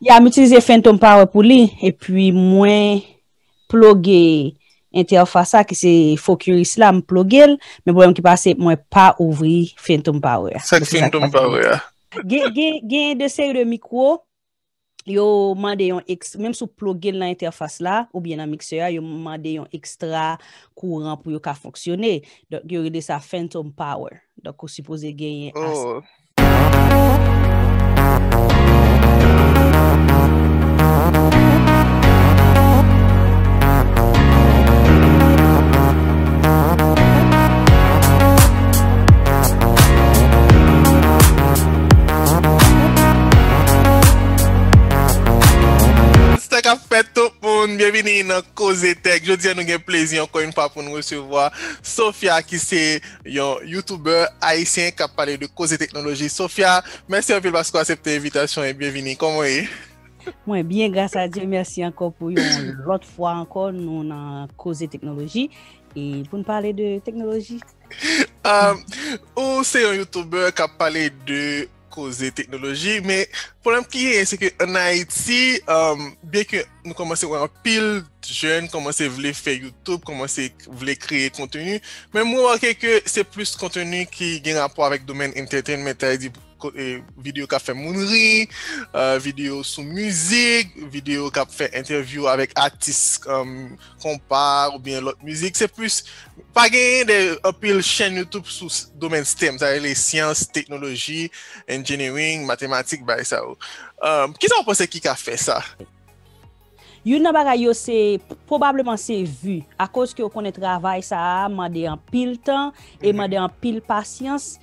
Ya, m'utilize Phantom Power pou li e pwi mwen plogue interfasa ki se fok yon islam plogue l men pou yon ki pase mwen pa ouvri Phantom Power. Sak Phantom Power ya. Gen yon desay yon mikro yon mande yon ekstra menm sou plogue l nan interfasa la ou bien nan mikso ya, yon mande yon ekstra kouran pou yon ka foksyone dok yon yon desa Phantom Power dok ou suppose gen yon asla. Oh! Oh! Kape to pou mwen, bienveni nan Koze Tech. Jodi an nou gen plezi ankon yon pa pou nou se vwa Sofia ki se yon Youtuber Haitien ka pale de Koze Teknologi. Sofia, mersi an pil basko a septe evitasyon e bienveni. Komo e? Mwen, bien, gas euh, a di, mersi ankon pou yon lot fwa ankon nou nan Koze Teknologi. E pou mwen pale de Teknologi. Ou se yon Youtuber ka pale de kouze teknoloji, me poulem kiye, se ke anayet si, biye ke nou komanse wè an pil jen, komanse wè lè fè YouTube, komanse wè lè kriye kontenu, men mou wè ke ke se plus kontenu ki gen rapo avèk domen entertainment, men ta yè di pou. E, video ka fe mounri, e, video sou muzik, video ka fe interview avek artist um, kompar ou bien lot muzik. Se plus, pa genye de apil chen YouTube sou domen STEM, zare le siyans, teknoloji, engineering, matematik, bay e sa ou. Um, Kis anpose ki ka fe sa? Yon nan bagay yo se, probableman se vu. A koz ki yo konen travay sa a, mande an pil tan, e mhm. mande an pil pasyans.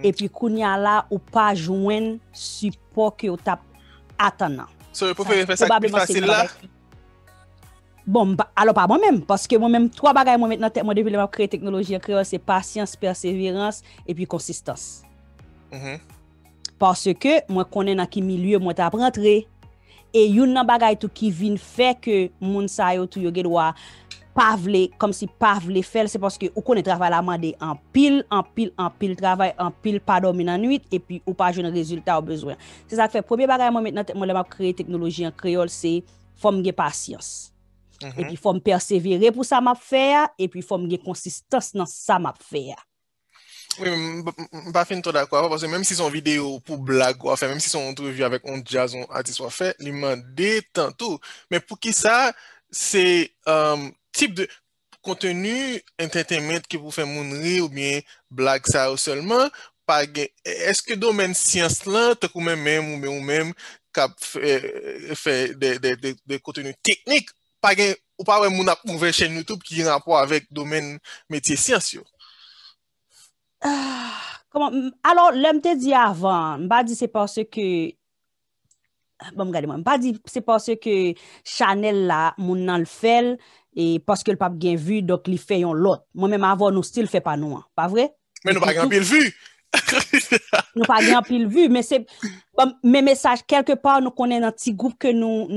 E pi kou ni ala ou pa jwenn sipo ke ou tap atan nan. So pou fwe fwe sak pi fasil la? Bon, alo pa mwen men, paske mwen men, 3 bagay mwen mwen mwen depil ap kre teknoloji an kre, se pasyans, perseverans, e pi konsistans. Paske mwen konen an ki mi luyo mwen tap rentre, e yon nan bagay tou ki vin fe ke moun sayo tou yo gedwa, pa vle, kom si pa vle fel, se poske ou konen travay la mande, an pil, an pil, an pil travay, an pil pa dormi nan nuit, epi ou pa jounen rezultat ou bezwen. Se sa kfe, pwobye bagay mwen mwen mwen lema kreye teknoloji an kreol, se fom ge pasyans, mhm. epi fom persevere pou sa map feya, epi fom ge konsistans nan sa map feya. Mwen pa fin to da kwa, mwen se mwen si son video pou blago a fe, mwen si son entrevye avèk on jazon ati so a fe, li mande tan tou, men pou ki sa, se, euh, am, tip de kontenu enten temet ki pou fè moun ri ou mwen blag sa ou solman, pa gen, eske domen siyans lan, te koumen mèm ou mèm ou mèm kap fè de kontenu teknik, pa gen, ou pa wè moun ap mwen chen YouTube ki rampo avèk domen metye siyans yo. Alors, lèm te di avan, mba di se pan bon, se ke, mba di se pan se ke Chanel la moun nan l fel, E paske l pap gen vu, dok li fè yon lot. Mwen mèm avò nou stil fè pa nou an, pa vre? Mè nou pa gen apil vu! Mè nou pa gen apil vu, mè se... Mè mè saj, kelke pa nou konen nan ti goup ke nou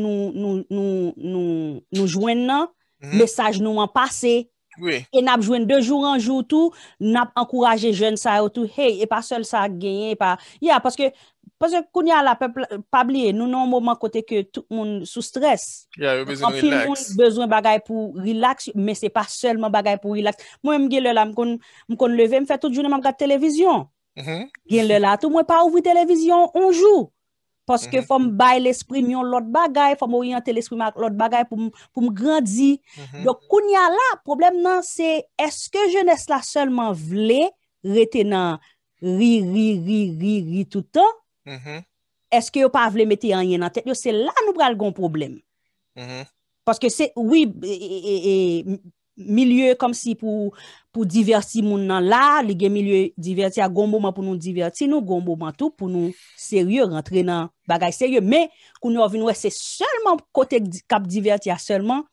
jwen nan, mè mhm. saj nou an pase, e nap jwen de joun an joun tou, nap ankouraje joun sa yo tou, hey, e pa sol sa gen, e pa... Ya, paske... Pwese koun ya la, pabliye, nou nou mouman kote ke tout moun sou stres. Ya, moun bezoun bagay pou relax, mwen se pa selman bagay pou relax. Mwen mgele la, mkon leve, mwen fe tout jounan mwen kate televizyon. Mwen mm-hmm. lela, tout mwen pa ouvri televizyon, onjou. Pwese ke fom mm-hmm. bay l'esprim yon lot bagay, fom ouye yon telesprim lot bagay pou m grandzi. Mm-hmm. Dok koun ya la, problem nan se, eske jen es la selman vle retenan ri ri ri ri ri toutan, Mm-hmm. eske yo pa vle meti an yen nan tek yo, se la nou bra lgon problem. Mm-hmm. Paske se, oui, e, e, e, milye kom si pou, pou diversi moun nan la, li gen milye diverti a gombo man pou nou diverti nou, gombo man tou pou nou seryo rentre nan bagay seryo, me, kou nou avinwe, se selman kote kap diverti a selman,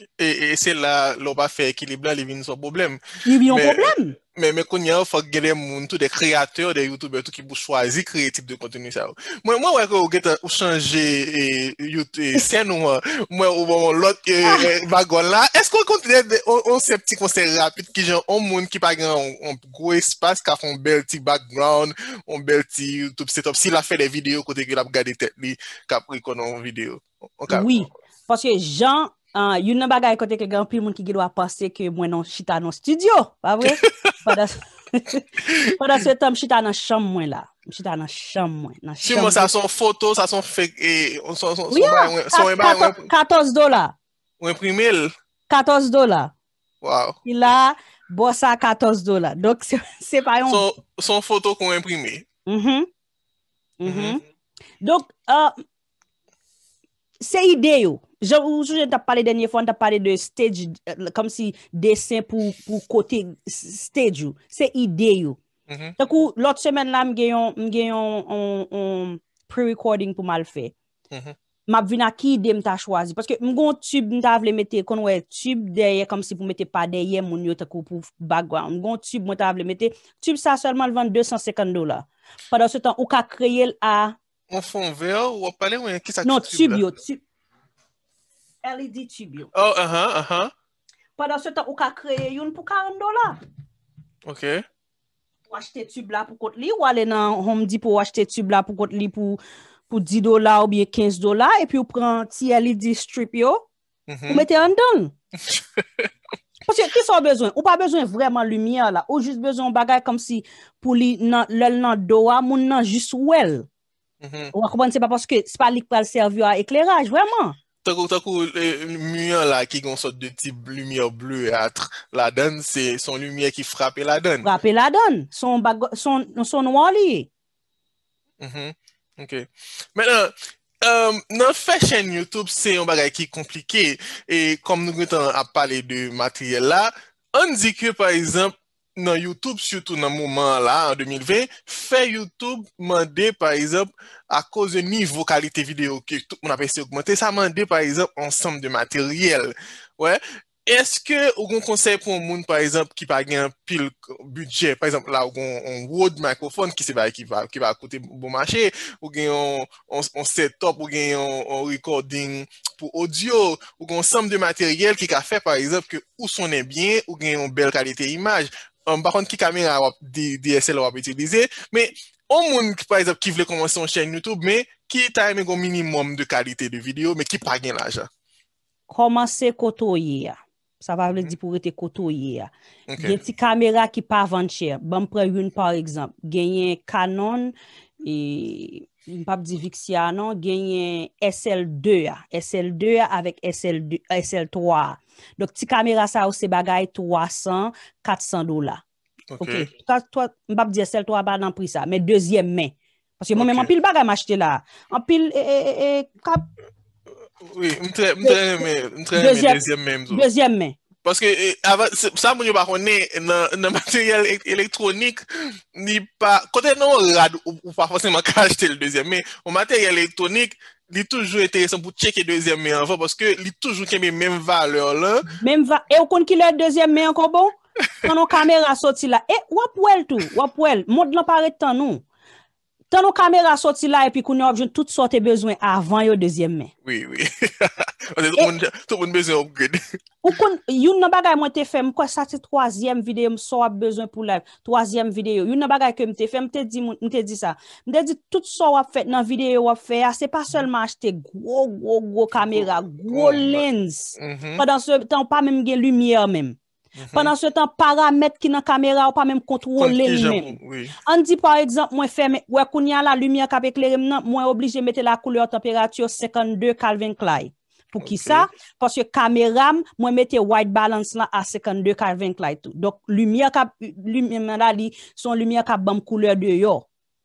E, e, e se la lop pa fe ekiliblan li vin son problem Li vin yon problem? Me me konye ou fok gede moun tout de kreator de youtuber Tout ki pou chwazi kreativ de kontinu sa ou Mwen mwen wè kwen ou gete ou chanje e, Youtu e sen ou mwen Mwen mwen lot bagon ah. la Eskwen kontine ou se pti kon se rapit Ki jan ou moun ki pa gen Ou kwe espas ka fon bel ti background Ou bel ti youtube setup Si la fè de video kote ki la pou gade tepli Ka pri konon video Ou ka moun Oui, paske jan You ne baga ekote ke genpil moun ki gilwa pase ke mwen nan shita nan studio, pa vwe? Foda se ta mshita nan sham mwen la. Mshita nan sham mwen. Si mwen sa son foto, sa son fek e... Ou yo, katos do la. Mwen primel? Katos do la. Wao. Il la bosa katos do la. Dok se pa yon... Son foto kon mwen primel. Mwen primel. Mwen mhm. primel. Mhm. Dok se ide yo. Joujou jen ta pale denye fwa, jen ta pale de stage, kom euh, si desen pou kote stage yo. Se ide yo. Takou, lot semen la, m genyon pre-recording pou mal fe. M mm-hmm. ap vina ki ide m ta chwazi. Paske m gon tube m ta avle mete, kon wè, tube deye, kom si pou mete pa deye, moun yo takou pou bagwa. M gon tube m ta avle mete, tube sa selman vante 250 dola. Padan se tan, ou ka kreye l a... On fon veyo, ou wap pale wè, ki sa tube la? Non, tube yo, tube. LED tube yo. Oh, ahan, ahan. Pwada se ta ou ka kreye yon pou 40 dola. Ok. Ou achete tube la pou kote li. Ou ale nan hom di pou achete tube la pou kote li pou 10 dola ou bie 15 dola. E pi ou pran ti LED strip yo. Mm-hmm. Ou mette an don. Pwase ki sa ou bezon? Ou pa bezon vreman lumiye la. Ou jist bezon bagay kom si pou li lel nan doa. Moun nan jist wel. Mm-hmm. Ou akopan se pa poske se pa lik pa l servyo a ekleraj. Vreman. Takou, takou, myan la ki gonsot de tip lumiye blu atre la den, se son lumiye ki frapi la den. Frapi la den, son wali. Ok. Mè nan, nan fè chèn YouTube, se yon bagay ki komplike, e kom nou gwen tan ap pale de matriye la, an zi kwe par ezamp, nan YouTube, soutou nan mouman la an 2020, fe YouTube mande, par exemple, a koze mi vocalite video ki moun apese augmente, sa mande, par exemple, an som de materiel. Est-ce que ou kon konsey pou moun, par exemple, ki pa gen pil budget, par exemple, la ou kon road microphone ki se ba akote bon mache, ou gen yon set-up, ou gen yon recording pou audio, ou gen yon som de materiel ki ka fe, par exemple, ke ou sonen bien, ou gen yon bel kalite imaj, Bakon ki kamera wap DSL wap etilize. Me, o moun, par exemple, ki vle komanse an chenye YouTube, me, ki ta eme minimum de kalite de video, me, ki pa gen laja. Komanse koto ye. Sa va vle mhm. di pou rete koto ye. Ye ti kamera ki pa avanche. Ban pre yon, par exemple, genye Canon, e... M pap di viksya anon genyen SL2 a. SL2 a avèk SL3 a. Dok ti kamera sa ou se bagay 300-400 dola. Ok. M pap di SL3 a badan pri sa. Men deuxième men. Aske moun men m apil bagay m achete la. Anpil e... M tre men deuxième men m zo. Deuxième men. Paske eh, sa moun yo pa kone nan materyel elektronik ni pa, kote nan ou rad ou pa fosne man ka jete l dezyen men, ou materyel elektronik li toujou etere son pou cheke dezyen men an fa, paske li toujou keme menm va lor la. Menm va, e ou kon ki lè dezyen men an kon bon? Kan nou kamera soti la, e wap wel tou, wap wel, moun nan pare tan nou. Dan ou kamera soti la e pi koun yo objoun tout sote bezwen avan yo dezyen men. Oui, oui. Ou dey tou moun bezwen ob gwen. Youn nan bagay mwen te fè, mwen kwa sa te troasyen videyo mwen sote bezwen pou la, troasyen videyo. Youn nan bagay ke mwen te fè, mwen te di sa. Mwen te di tout sote wap fè nan videyo wap fè ya, se pa selman achete gwo, gwo, gwo kamera, gwo lens. Kwa mhm. dan se, tan ou pa mwen gen lumiè mèm. Mhm. Pendan se tan paramet ki nan kamera ou pa men kontrole li men. An di par exemple, mwen ferme, wè koun ya la lumiye ka peklerim nan, mwen oblige mette la kouleur temperatur 52 kalvenklaj. Pou ki sa? Paske kameram, mwen mette white balance la a 52 kalvenklaj tou. Dok lumiye ka, lumiye men la li, son lumiye ka bam kouleur de yo.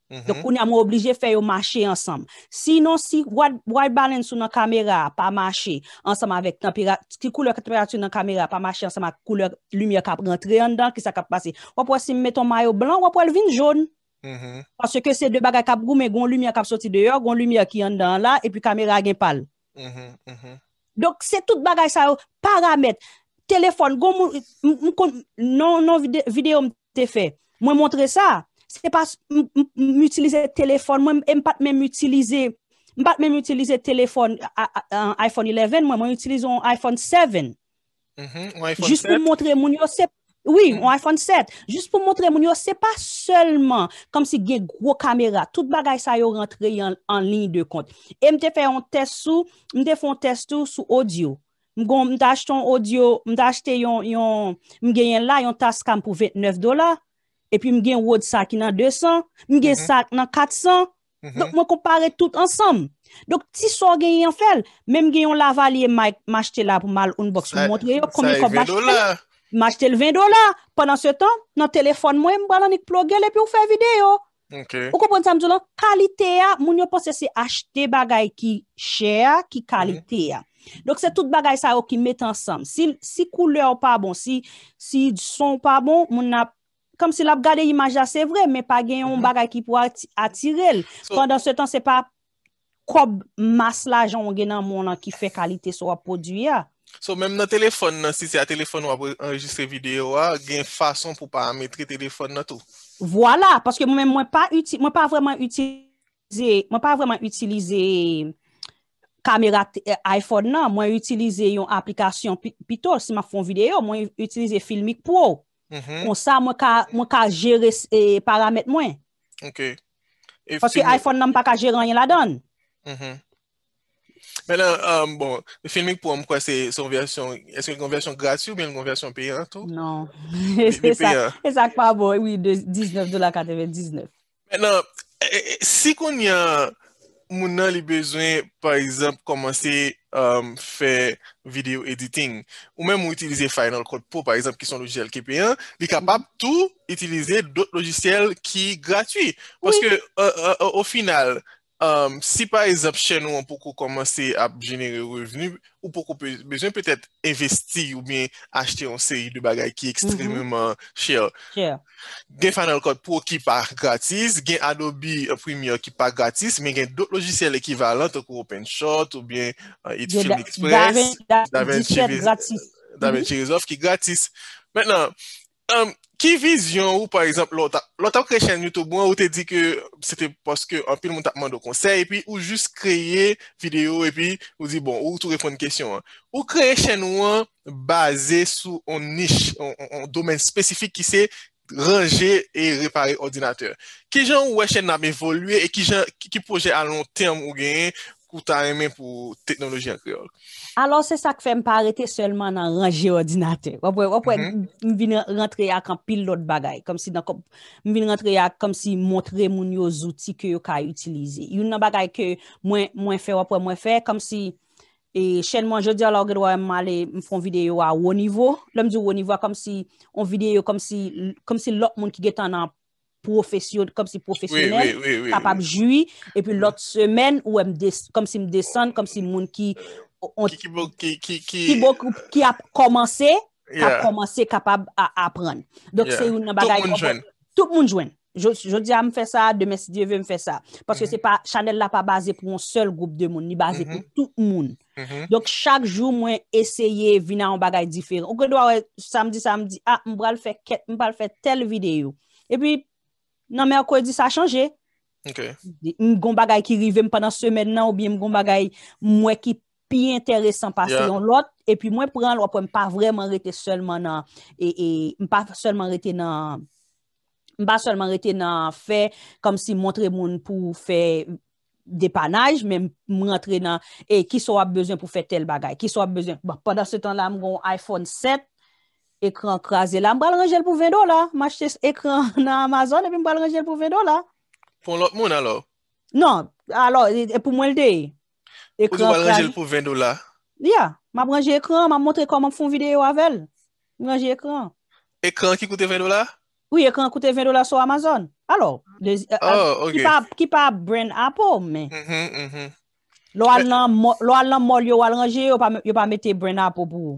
Mhm. Dok ou ni am ou oblije fè yo mache ansam. Sinon si white balance ou nan kamera pa mache ansam avèk temperat... Ki kouleur temperat sou nan kamera pa mache ansam avèk kouleur lumiè kap rentre an dan ki sa kap pase. Wap wè si mè ton mayo blan, wap wè lvin joun. Mhm. Paske se de bagay kap goumè, goun lumiè kap soti deyo, goun lumiè ki an dan la, epi kamera gen pal. Mhm, Dok se tout bagay sa yo paramèt. Telefon, goun moun... Non, non videoum te fè. Mwen montre sa... se pa m'utilize telefon, m pat mèm utilize, m pat mèm utilize telefon iPhone 11, mwen mwen utilize iPhone 7. Mwen mm-hmm, iPhone 7? Jus pou montre moun yo se, oui, mwen iPhone 7, jus pou montre moun yo se, pa selman, kom si gen gwo kamera, tout bagay sa yo rentre yon en lin de kont. E m te fe yon test sou, m te fe yon test sou sou audio. M gon m te achete yon audio, m te achete yon, m genyen la yon tas kam pou 29 dola, epi m gen wad sa ki nan 200, m gen mhm. sa ki nan 400, m kon pare tout ansam. Dok ti so gen yon fel, men m gen yon la valye m achete la pou mal unbox, m montre yo komi kon m achete. M achete l 20 dola. Pendan se tan, nan telefon mwen m balanik ploguele, epi ou fe video. Ou konpon sa m zola, kalite ya, moun yo posese achete bagay ki chè ya, ki kalite ya. Mhm. Dok se tout bagay sa yo ki met ansam. Si koule ou pa bon, si son ou pa bon, moun api, Kom si la pou gade imaj la se vre, me pa gen yon bagay ki pou atirel. Kon dan se tan se pa kob mas la joun gen nan moun la ki fe kalite sou a podu ya. So, menm nan telefon nan, si se a telefon wap pou enjistre video a, gen fason pou pa ametre telefon nan tou. Vwala, paske menm mwen pa mwen pa vreman utilize mwen pa vreman utilize kamera euh, iPhone nan, mwen utilize yon aplikasyon pi to, si ma fon video, mwen utilize filmik pou ou. Mm-hmm. Kon sa, mwen ka jere e, paramet mwen. Ok. Foske iPhone nanm pa ka jere an yon la don. Mwen mm-hmm. an, um, bon, filmik pou an mwen kwa se son versyon, eske yon versyon gratou, mwen yon versyon payan to? Non. E sak pa bon, oui, 19 dola kateve, 19. Mwen an, si kon yon... moun nan li bezwen, par exemple, komanse um, fè video editing, ou men moun itilize Final Code Pro, par exemple, ki son logiciel KPN, li mhm. kapab tou itilize dot logiciel ki gratwi. Parce que, euh, euh, euh, au final... Um, si pa ez ap chen ou an pou kou komanse ap jenere revenu, ou pou kou bezwen petet investi ou bin achte yon seri de bagay ki ekstrememan mhm. chel. Gen Final Cut Pro ki pa gratis, gen Adobe Premiere ki pa gratis, men gen dot logisyel ekivalant akou OpenShot ou bin HitFilm euh, Express. Da ven chivez of ki gratis. Mwen mhm. nan... Ki vizyon ou, par exemple, lot ap kreye chen nou tou bon, ou te di ke se te paske anpil moun tapman do konsey, epi ou jist kreye video epi ou di bon, ou tou repon nkesyon an. Ou kreye chen ou an base sou an nish, an domen spesifik ki se range e repare ordinateur. Ki jan ou wè chen nam evolwe, ki jan ki proje alon tem ou genye, koutan men men pou teknoloji an kreol. Alors, se sa k fe, m pa arete selman nan rangi ordinate. Wapwe, wapwe, mhm. m vine rentre yak an pil lot bagay. Kom si, m vine rentre yak kom si montre moun yo zouti ke yo ka utilize. Yon nan bagay ke mwen fe, wapwe mwen fe, kom si, e chen mwen, je di ala ou gèdwa m ale m fon videyo a wou nivou. Lèm di wou nivou a kom si on videyo kom si lop moun ki getan nan profesyonel, kapab juy, epi lot semen ou m desen, kom si m desen, kom si moun ki ki a komanse a komanse kapab a apren dok se yon bagay tout moun jwen, jodi a m fè sa demè si dievè m fè sa, porske se pa chanel la pa baze pou yon sol group de moun ni baze mm-hmm. pou tout moun mm-hmm. dok chak jou mwen eseye vina yon bagay diferent, ou kèdwa wè samdi samdi, a ah, m pral fè ket, m pral fè tel videyo, epi nan men akou e di sa chanje. Ok. Mwen gon bagay ki rivem panan semen nan ou bie mwen gon bagay mwen ki pi enteresan pa seyon lot e pi mwen pran lwa pou mwen pa vremen rete solman nan e mwen pa solman rete nan mwen pa solman rete nan fe kom si montre moun pou fe depanaj men mwen rentre nan e ki so ap bezon pou fe tel bagay ki so ap bezon bon, panan se ton la mwen gon iPhone 7 Ekran kaze la, m ba lanjel pou 20 do la. Ma chete ekran nan Amazon, epi m ba lanjel pou 20 do la. Pon lot moun alo? Non, alo, epi pou mwen ldey. Ekran kaze... Ou ki ba lanjel pou 20 do la? Ya, ma branjel ekran, ma montre koman pou foun videyo avel. Branjel ekran. Ekran ki koute 20 do la? Ou ekran koute 20 do la sou Amazon. Alo, ki pa brain apo men. Lo al nan mol yo walanjel, yo pa mette brain apo pou...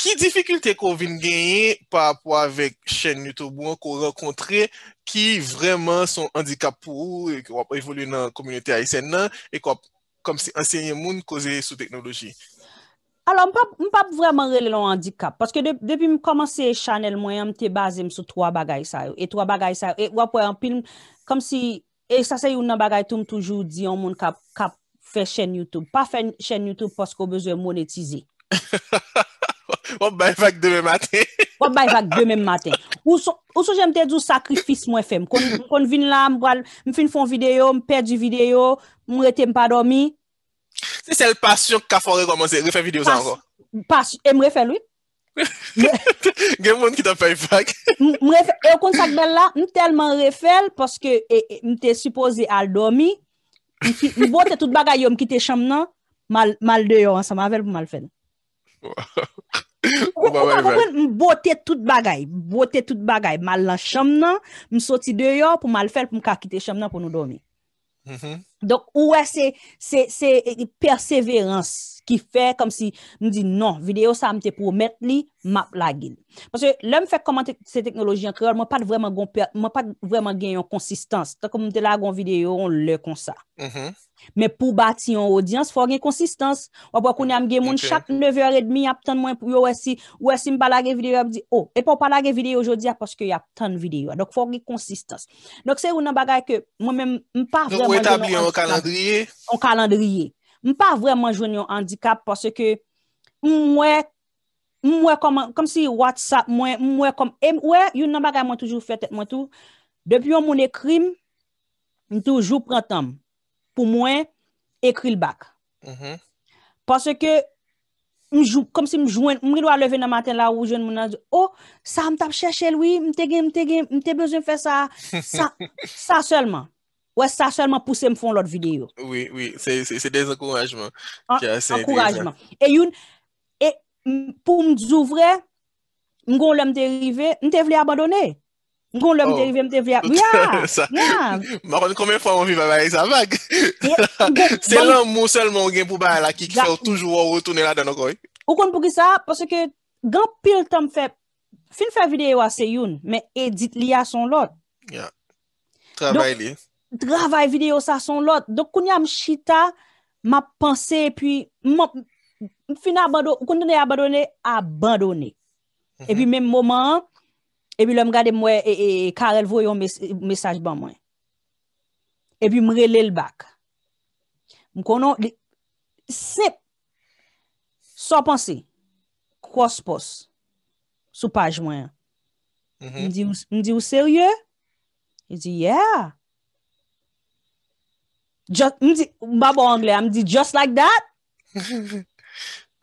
ki difikulte kon vin genye pa apwa vek chen YouTube kon kon rekontre, ki vreman son handikap pou ou e evolu nan komunite Aysen nan e kon kom se enseye moun koze sou teknoloji. Alon, m pap vreman rele lan handikap paske depi m komanse chanel mwen yon te bazem sou 3 bagay sa yo e 3 bagay sa yo, e wapwe an pilm kom si, e sa se yon nan bagay toum toujou di yon moun kap fe chen YouTube, pa fe chen YouTube paske o bezwe monetize. Ha ha ha! Wap bayfak demen maten. Wap bayfak demen maten. Ou sou jemte djou sakrifis mwen fem. Kon vin la, mwen fin fon video, mwen perdi video, mwen rete mpa domi. Se sel pasyon ka fwore kwa mwen se refen video zanvo. Pasyon, e mwen refen lwi. Gen moun ki te payfak. E kon sakbel la, mwen telman refen, poske e, e, mwen te supose al domi, mwen bote tout bagay yo mkite chanm nan, mal deyo an sa mavel pou mal fene. Ou ka konwen m bote tout bagay, m al lan cham nan, m soti deyo pou m al fel pou m ka kite cham nan pou nou domi. Mm-hmm. Donk ouwe se perseverans ki fe kom si nou di non, video sa m te pou met li, map la gin. Pwase lè m fek komante se teknoloji an kreol, m wapad vreman gen yon konsistans. Tonk m te lagon video, m lè kon sa. M. Mm-hmm. Men pou bati yon audyans, fò gen konsistans. Wap wakoun yon amge moun, chak 9h30 ap tan mwen pou yo wè si, wè si m pala gen videyo, ap di, oh, epon pala gen videyo jodi ap, porske yon ap tan videyo. Dok fò gen konsistans. Dok se yon nan bagay ke, mwen men, m pa vreman... Mwen tabi yon kalandriye. Yon kalandriye. M pa vreman joun yon handikap, porske m wè, m wè koman, kom si WhatsApp, m wè kom, m wè, yon nan bagay mwen toujou fèt et mwen tou, depi yon moun ekrim pou mwen ekri l bak. Mm-hmm. Pase ke, mri lwa leve nan matin la, ou jwen mounan, oh, sa m tap chè chè lwi, m te gen, m te gen, m te bejè m fè sa. Sa sèlman. Ouè, sa sèlman pousse m fon l ot videyo. Oui, oui, se desenkouajman. Enkouajman. E yon, pou m zouvre, m gon lè m te rive, m te vle abadone. Mwen kon lè mte vye mte vya. Mwen kon kon men fwa mwen vi babaye sa. Eh, eh, bon, se bon. lè moun sel mwen gen pou ba alaki ki fè ou toujou ou ou toune la dan okoy. Ou kon pou ki sa, panse ke gen pil tan mwen fè, fin fè videyo a se youn, men edit li a son lot. Travay li. Travay videyo sa son lot. Dok kon yam chita, ma panse, pou mwen, fin abadone, kon yon abadone, abadone. Mhm. E pi men mouman, E pi lèm gade mwen e karel vwe yon mesaj ban mwen. E pi mre lèl bak. M konon, sep, so pansi, kwa spos, sou paj mwen. M mm-hmm. di ou seryè? M di yeah. M di, m babo angle, m di just like that? M di.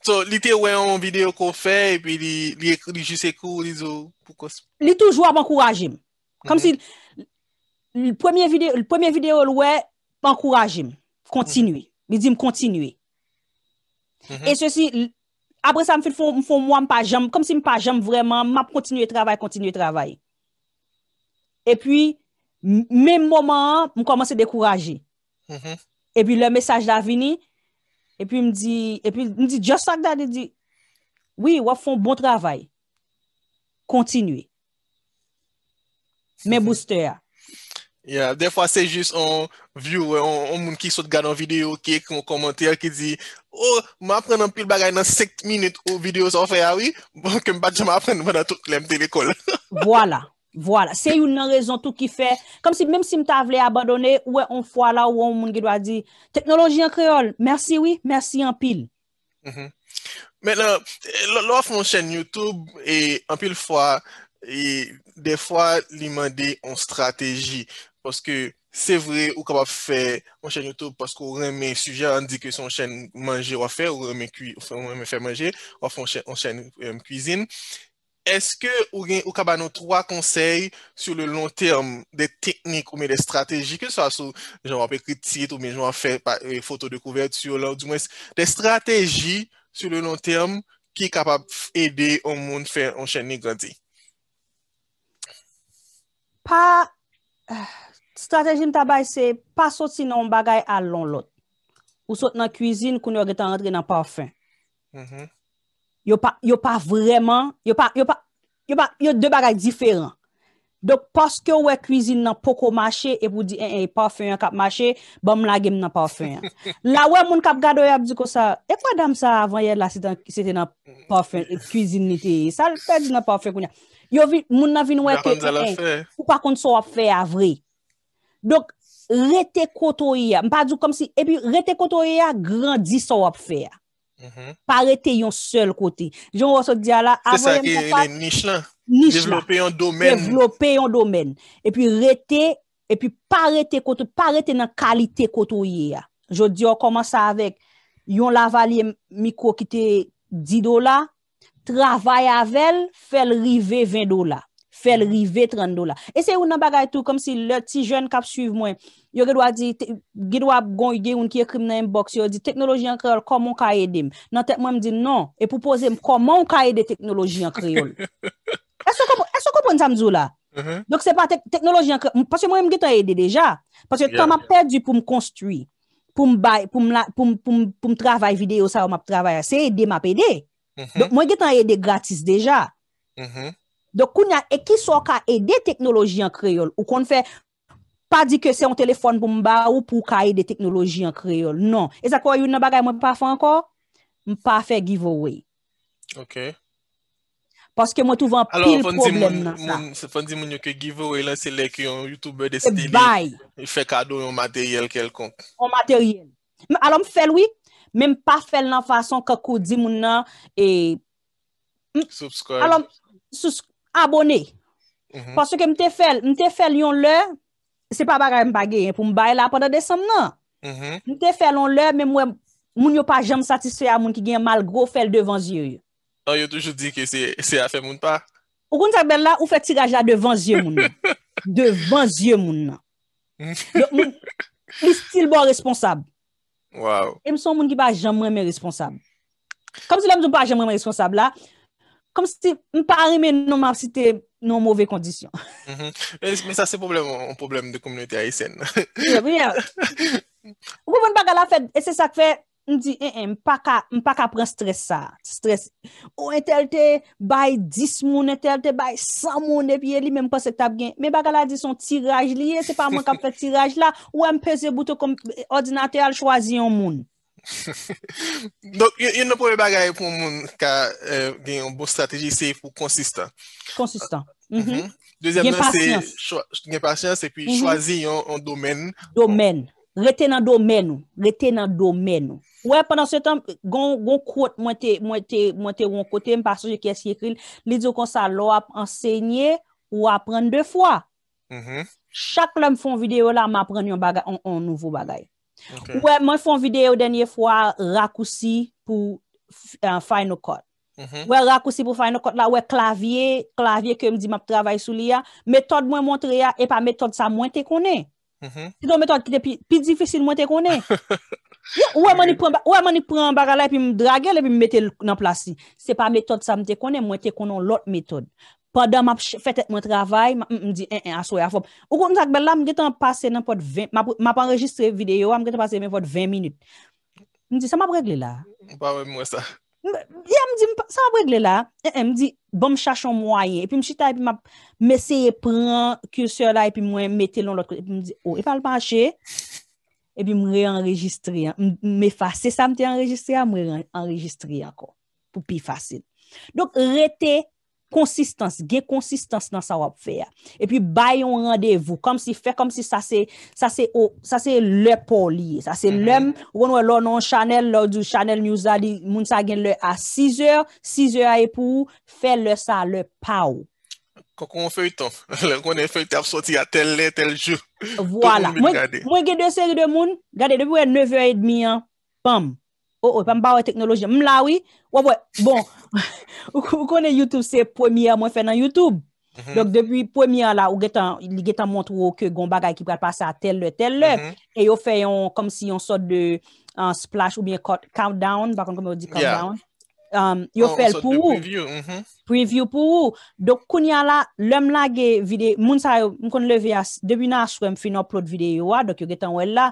So, li te wè yon videyo kon fè, e pi li jise kou, li zo pou konspon. Li toujwa mwen kourajim. Kamsi, mhm. li premye videyo l wè, mwen kourajim. Kontinwi. Mhm. Li di mwen kontinwi. Mhm. E sosi, apre sa mwen fò mwen mwen pa jom, kamsi mwen pa jom vreman, mwen ap kontinwi e travay, kontinwi e travay. E pi, men mwoman, mwen komanse dekourajim. E pi, le mesaj la vini, E pi m di, e pi m di, just like that, e di, oui, wap fon bon travay. Kontinue. Mè booster. Ya, de fwa se jist an view, an moun ki sot gade an video, ki ek an komentary, ki di, oh, m apren an pil bagay nan 7 minute ou videos of ya, ah oui? Bon, ke m bat jan m apren, mwen a tout lèm telekol. Voilà. Vwala, se yon nan rezon tout ki fe, kom si mèm si m ta vle abandone, wè, an fwa la, wè, an moun ki dwa di. Teknologi an kreol, mersi wè, mersi an pil. Mè mm-hmm. nan, lò fwen chen YouTube, an pil fwa, de fwa li mande an strategi, paske se vre ou kapap fe an chen YouTube, paske ou reme sujè an di ke son chen manje wafè, ou reme fè manje, ou fwen chen kouzine. eske ou gen ou kaba nou troa konsey sou le lon term de teknik ou me de strategi ke sa sou jan wap e kritik ou me jan wap fe e, foto dekouverti ou la ou di mwen de strategi sou le lon term ki e kapap ede ou moun fè an chennik ganti. Pa, strategi m tabay se pa sot si nan bagay al lon lot. Ou sot nan kuisin koun yo getan rentre nan pa ou fin. Mm-hmm. Yo pa, yo pa vreman, yo pa, yo pa, yo de bagay diferan. Dok, poske ouwe kouzin nan poko mache, epou di, e, eh, e, eh, pa oufe yon kap mache, bom la gem nan pa oufe yon. La ouwe moun kap gado yon ap di ko sa, e kwa dam sa avan yon la, se te nan pa oufe yon, e eh, kouzin nite yon. Sa, sa di nan pa oufe koun ya. Yo vi, moun na vin ouwe kouzin yon, ou pa konti sa wap fe avri. Dok, rete koto yon, mpa di koum si, epi rete koto yon, grandi sa wap fe yon. Mm-hmm. pa rete yon sel kote joun wosot diya la avoye mokat nish la devlope yon domen devlope yon domen epi rete epi pa rete kote pa rete nan kalite kote ouye ya joun diyo oh, koman sa avek yon la valye mikwo ki te 10 dola travay avel fel rive 20 dola fel rive 30 dola ese yon nan bagay tou kom si le ti joun kap suive mwen yo ge dwa di, ge dwa gongye un ki ekrim nan yon box, yo di, teknoloji an kreol, koman ou ka yede? Nan tek mwen di, non, e pou pose m, koman ou ka yede teknoloji an kreol? E so konpon, e so konpon tamzou la? Uh-huh. Donc se pa, teknoloji an kreol, parce mwen mwen ge tan yede deja, parce tan mwen pe di pou m konstrui, pou m bay, pou m la, pou m, pou m, pou m travay videyo sa ou m ap travay, se yede m ap yede. Uh-huh. Donc mwen ge tan yede gratis deja. Uh-huh. Donc koun ya, e ki so ka yede teknoloji an kreol, ou kon fè, Pa di ke se yon telefon pou mba ou pou kaye de teknoloji an kreol. Non. E zako yon nan bagay mwen pa fè anko? Mwen pa fè giveaway. Ok. Paske mwen touvan pil problem nan. Fon di mwen yon giveaway la se lek yon youtuber de stili. Bay. Yon fè kado yon materyel kelkonk. Yon materyel. Alon fè lwi. Men mpa fè l nan fason kako di moun nan. Subscribe. Abone. Paske mte fè l yon lè. Se pa bagay m bagye, pou m baye la pwanda desam nan. M te fè lon lè, mwen yo pa jam satisfe a moun ki gen mal gro fèl devan ziyo yo. Oh, yo toujou di ki se a fè moun pa. O kon te akbel la, ou fè tiraj la devan ziyo moun nan. Devan ziyo moun nan. Mm-hmm. Li stil bo responsab. E m son moun ki pa jam mwen m responsab. Kom si lè m jon pa jam mwen m responsab la, kom si m pari mè nan m ap si te... Nou mouve kondisyon. Men mm-hmm. sa se probleme, moun probleme de komunite a Ysen. Yse breyye. O pou mwen baga la fed, se sa kfe, m di, m pa ka pre stress sa. Stress. Ou entelte, bay 10 moun, entelte bay 100 moun, epi ye li menm pas etab gen. Men baga la, di son tiraj liye, se pa mwen ka fe tiraj la, ou m pese bouto kom, ordinate al chwazi an moun. yon pou yon bagay pou moun ka euh, gen yon bo strategi se pou konsistan konsistan gen pasyans e pi chwazi yon domen rete nan domen wè pendant se tem goun kote mwen te mwen te yon kote mwen pasyans li dzo kon sa lo ap ensegnye ou apren de fwa mm-hmm. chak lèm fon videyo la mwen apren yon bagay yon nouvo bagay Ouè, mwen fon videyo denye fwa rakousi pou euh, final cut. Mhm. Ouè, rakousi pou final cut la, ouè, klavye, klavye ke mdi map travay sou li ya, metode mwen montre ya, e pa metode sa mwen tekone. Mhm. Se don metode ki te pi difisil mwen tekone. Ouè, mwen i pren baralay pi m dragel e pi mette nan plasi. Se pa metode sa mwen tekone, mwen tekone lout metode. pandan eh, eh, eh, bon, oh, m ap fete mwen travay, m di, en, en, aswe a fop. O kon, m sakbe la, m getan pase nan pot 20, m ap enregistre video, m getan pase nan pot 20 minute. M di, sa m ap regle la. M pa mwen mwen sa. Ya, m di, sa m ap regle la. En, en, m di, bon m chache mwaye, epi m chita, epi m ap meseye pran kuse la, epi mwen mette lon lot. Epi m di, o, epa l panche, epi m reenregistre, m efase, sa m te enregistre, m reenregistre anko, pou pi fase. Dok, rete, Konsistans, ge konsistans nan sa wap feya. E pi bayon randevu, kom si fe, kom si sa se le poli. Sa se mhm. lem, woun wè lò non chanel, lò di chanel nouzadi, moun sa gen lè a 6 eur, 6 eur a epou, fe lè sa lè pa ou. Koko mwen fe yi ton, lè konen fe yi te ap soti a tel lè, tel jou. Vwala, mwen ge de se, ge de moun, gade debi wè 9 e demi an, pam. Ou, oh, ou, oh, pa mba wè teknoloji, mla wè, wè, wè, bon. Ou konen YouTube, se premier mwen fè nan YouTube. Mhm. Donc, debi premier la, ou gè tan, li gè tan mont wè ou ke gomba gwa ekip gwa pasè a tel lè, tel lè. Mhm. E yo fè yon, kom si yon sort de splash ou bie countdown, bakon kome wè di countdown. Um, yo oh, fè l pou wè. Mhm. Preview pou wè. Dok, konen la, lèm la gè vide, moun sa yon, mkon lè vè ya, debi nan aswèm finop plot videyo wè, dok yo gè tan wè la,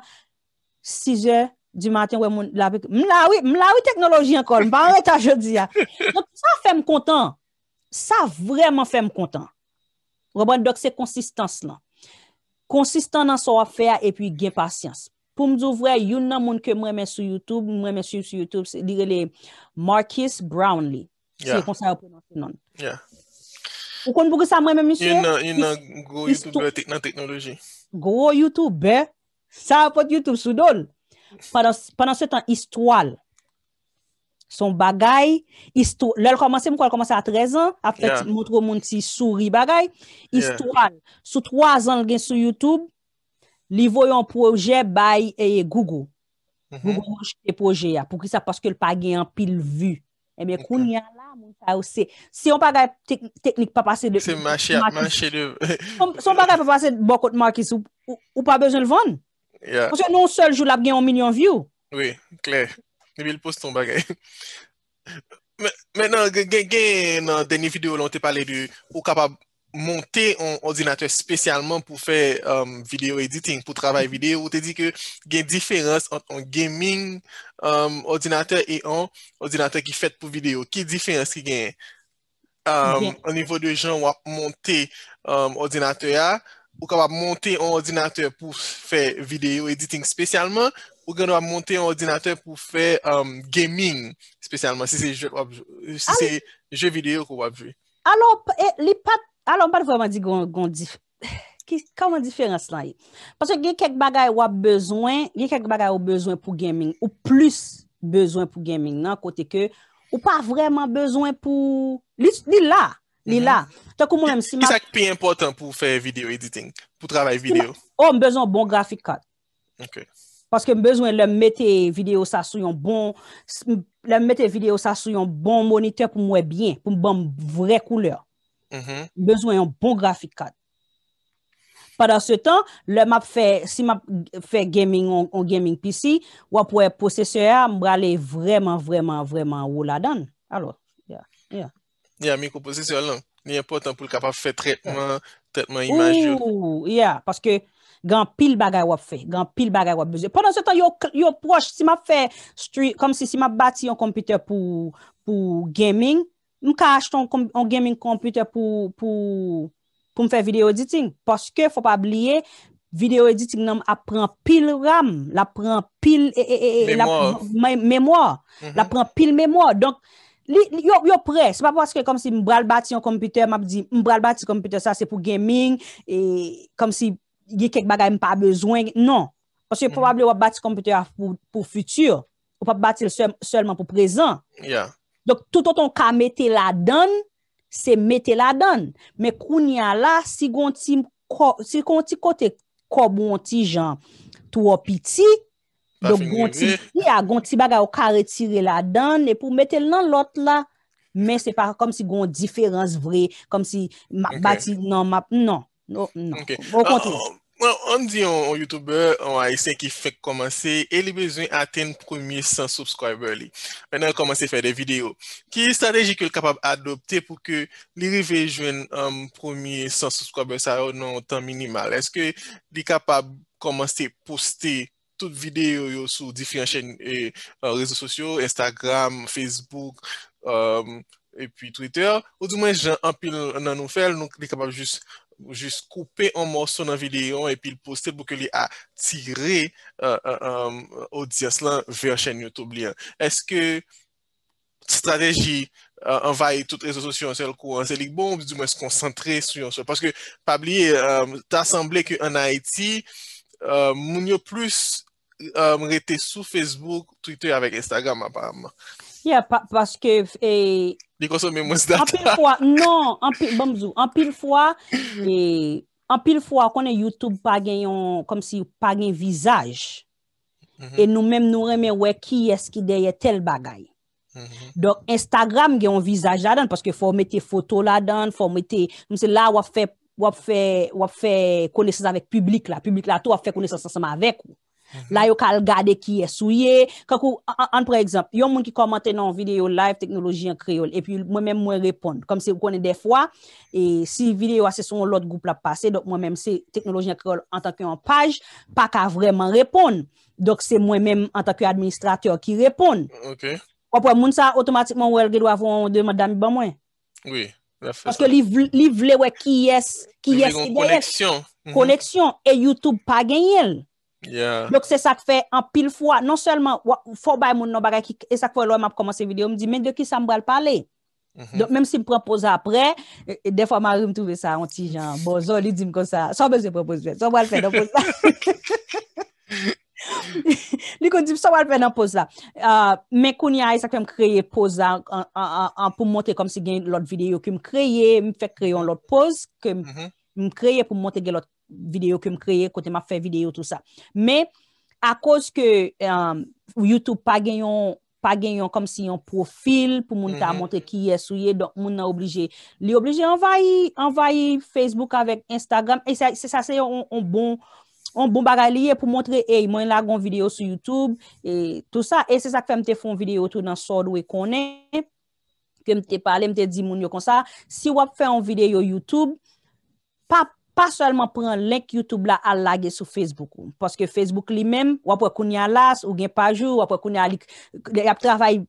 6 e, 6 e. Di maten wè moun labèk. M la wè teknoloji ankon. M pa anwè ta jodi ya. Sa fèm kontan. Sa vreman fèm kontan. Wè ban dok se konsistans lan. Konsistans nan so wè fè a epi gen pasyans. Pou m zou vwè, yon nan moun ke m wè mè sou YouTube, m wè mè sou YouTube, se dire le Marcus Brownlee. Se kon sa wè pou nan. Ya. Ou kon bouke sa m wè mè misye? Yon nan go YouTube nan teknoloji. Go YouTube, be. Sa wè pot YouTube sou dol. pandan se tan istwal son bagay lèl komanse mkwa l komanse a 13 an apet moutro moun ti suri bagay istwal sou 3 an gen sou Youtube li voyon proje bay e eh, Google pou ki sa paske l pa gen pil vu se yon bagay teknik pa pase se yon bagay pa pase bokot markis ou pa bezon l voun Non sel joulap non, gen yon million view. Oui, kler. Ne bil poston bagay. Menan, gen yon deni video lon te pale di ou kapab monte yon ordinateur spesyalman pou fe um, video editing, pou travay video, ou te di ke gen diferans an gaming um, ordinateur e yon ordinateur ki fet pou video. Ki diferans ki gen um, an nivou de jan ou ap monte ordinateur ya? Ou ka wap monte yon ordinateur pou fè video editing spesyalman? Ou gen wap monte yon ordinateur pou fè um, gaming spesyalman? Si se ah jè video kou wap vwe? Alon, eh, li pat, alon pat vwa mandi goun dif... Ki, kaman diferans la yon? Paswe gen kek bagay wap bezwen, gen kek bagay wap bezwen pou gaming. Ou plus bezwen pou gaming nan kote ke. Ou pa vreman bezwen pou... Li la! Li la. Mhm. Ta kou moun mèm si map... Ki sak pi important pou fè video editing? Pou travay video? Ou oh, mèm bezwen bon grafikad. Ok. Paske mèm bezwen lèm mète video sa sou yon bon... Lèm mète video sa sou yon bon monitor pou mwen biyen. Pou mwen bon vre kouleur. Mèm mhm. bezwen yon bon grafikad. Padan se tan, lèm ap fè... Si mèm fè gaming ou gaming PC, wap wè posese ya, mèm brale vreman vreman vreman wou la dan. Alo. Ya. Ya. Ni a mikopozisyon lan. Ni epotan pou l kapap fè tretman, tretman imaj yo. Ou, yeah, paske gan pil bagay wap fè, gan pil bagay wap bezè. Pendan se tan yo proj, si ma fè, kom si si ma bati yon kompüter pou gaming, m ka achet yon gaming kompüter pou, pou m fè video editing. Paske fò pa bliye, video editing nanm apren pil RAM, la apren pil, e, e, e, e, Memoar. Memoar. La apren pil memoar. Donk, Yo pre, se pa pou aske kom si mbral bati yon kompüter, mab di mbral bati yon kompüter sa se pou gaming, e kom si yi kek bagay mpa bezwen, non. Aske mm. pou wap bati yon kompüter pou futur, wap bati yon kompüter selman pou prezant. Dok tout an ton ka mette la dan, se mette la dan. Me koun ya la, si kon ti kote kobwonti jan, tou wap iti, Gon ti ah, baga ou ka retire la dan e pou mette lan lot la men se pa kom si gon diferans vre kom si bati nan map nan non, non. ah, On di yon youtuber yon a isen ki fèk komanse e li bezwen aten um, premier 100 subscriber li mè nan komanse fè de video ki strategi ki l kapab adopte pou ke li revè jwen premier 100 subscriber sa yo nan tan minimal eske li kapab komanse poste tout videyo yo sou difien chenye rezo sosyo, Instagram, Facebook, epi euh, Twitter, ou di mwen jan apil nan nou fel, nou li kapab jis koupe an morson an videyon epi l poste pou ke li a tire euh, euh, bon, ou di aslan ve yon chenye yo to blyan. Eske strategi anvaye tout rezo sosyo ansel kou anselik bon, di mwen se konsantre sou yon sosyo. Paske, pabli, ta asemble ki an Aiti, Euh, moun yo plus euh, mrete sou Facebook, Twitter, avèk Instagram aparam. Ya, paske... Dikonsome mwè sdata. Anpil fwa, konen YouTube pagen yon, kom si pagen yon vizaj. Mhm. E nou mèm nou reme wè ki eski deyè tel bagay. Mhm. Dok Instagram gen yon vizaj adan, paske fòmete fotou la adan, fòmete... wap fè kone sè sa vek publik la, publik la tou wap fè kone sè sa sa ma vek ou. Mhm. La yo kal gade ki esouye, kakou, an pre-exemple, yon moun ki komante nan videyo live teknoloji an kreol, epi mwen mè mwen repon, kom se w konen defwa, e si videyo a se son lout goup la pase, dok mwen mèm se teknoloji an kreol an takyo an paj, pa ka vreman repon, dok se mwen mèm an takyo administrateur ki repon. Ok. Wap wè moun sa otomatikman wèl gèdwa avon de madami ban mwen. Oui. Oui. Paske li vle wè ki yes, ki yes, ki yes, koneksyon, e YouTube pa gen yel. Lòk se sa k fè an pil fwa, non sèlman, fò bay moun nan bagay ki, e sa k fò lò m ap komanse videyo, m di men de ki sa m wèl pale. Mhm. Don mèm si m propoze apre, defwa m ari m touve sa, onti jan, bozo, li dim kon sa, sa wèl se propoze, sa wèl se propoze. li kon di msa wad vè nan poz la, euh, men kon ya yon e sa fèm kreye poz la, pou mwote kom se gen lout videyo ki m kreye, m fè kreye yon lout poz, ki mhm. m kreye pou mwote gen lout videyo ki m kreye, kote m a fè videyo tout sa, men a koz ke um, YouTube pa gen yon, pa gen yon kom se yon profil, pou mwote a mwote mhm. ki yon souye, donk mwote nan oblije, li oblije anvayi Facebook avèk Instagram, e sa se yon bon profil, On boumba galiye pou montre, ey, mwen lagon video sou YouTube, et tout sa, et se sak fe mte fon video tout nan sor dwe konen, ke mte pale, mte di moun yo kon sa. Si wap fe an video YouTube, pa, pa selman pren lenk YouTube la a lage sou Facebook ou, paske Facebook li men, wap wakoun ya las, ou gen pajou, wap wakoun ya lik, yap travay,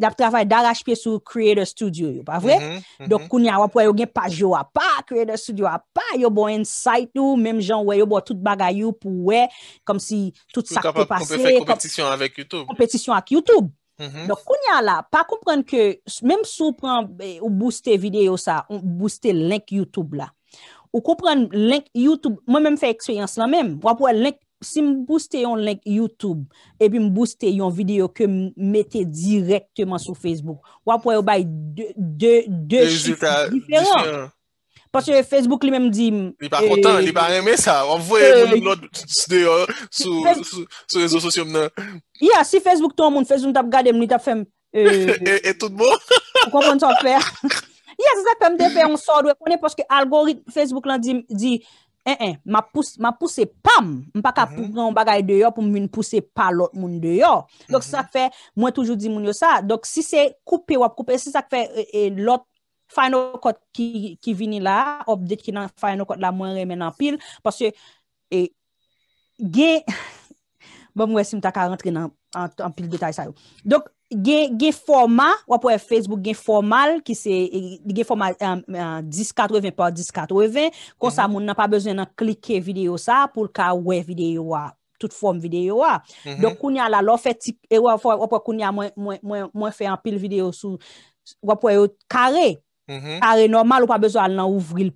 Dap travay daraj piye sou creator studio yo, pa vre? Mhm, mhm. Dok koun ya wap wap wè yon gen page yo wap pa, creator studio yo wap pa, yon bon insight yo, menm jan wè yon bon tout bagay yo pou wè, kom si tout sa kwen pase. Koun pe fè kompetisyon avèk YouTube. Kompetisyon ak YouTube. Mhm. Dok koun ya la, pa koun pren ke, menm sou pren ou booste video sa, ou booste link YouTube la. Ou koun pren link YouTube, mwen menm fè ekspeyans la menm, wap wè link YouTube. si m booste yon link YouTube e pi m booste yon video ke m mette direktman sou Facebook, wap wè yon bay de shifte diferan. Paske Facebook li menm di... Li pa kontan, e, li pa reme sa. Onvwe yon blog sde yo sou rezo sosyom nan. Ya, si Facebook ton moun, Facebook tap gade m, li tap fem... E, e, e tout bon? Konpon ton fè. Ya, se sa pem de fè, m sòd wè pwene paske algoritm Facebook lan di... E, e, ma pousse, ma pousse pam, mpa ka mhm. pousse yon bagay deyo pou mwen pousse pa lot moun deyo. Dok si sa kfe, mhm. mwen toujou di moun yo sa, dok si se koupe wap koupe, si sa kfe e, e, lot final code ki vini la, update ki nan final code la mwen remen nan pil, porsye, e, ge, bon mwen si mta ka rentre nan pil detay sa yo. Dok. gen forma, wap wè Facebook gen formal, ki se gen formal 10.4.20 pa 10.4.20, konsa moun nan pa bezwen nan klike video sa pou lka wè video wa, tout form video wa. Mhm. Dok kounya la, lò fè tip, e wap wè kounya mwen fè an pil video sou, wap wè yo kare, mhm. kare normal, wap pa bezwen nan ouvril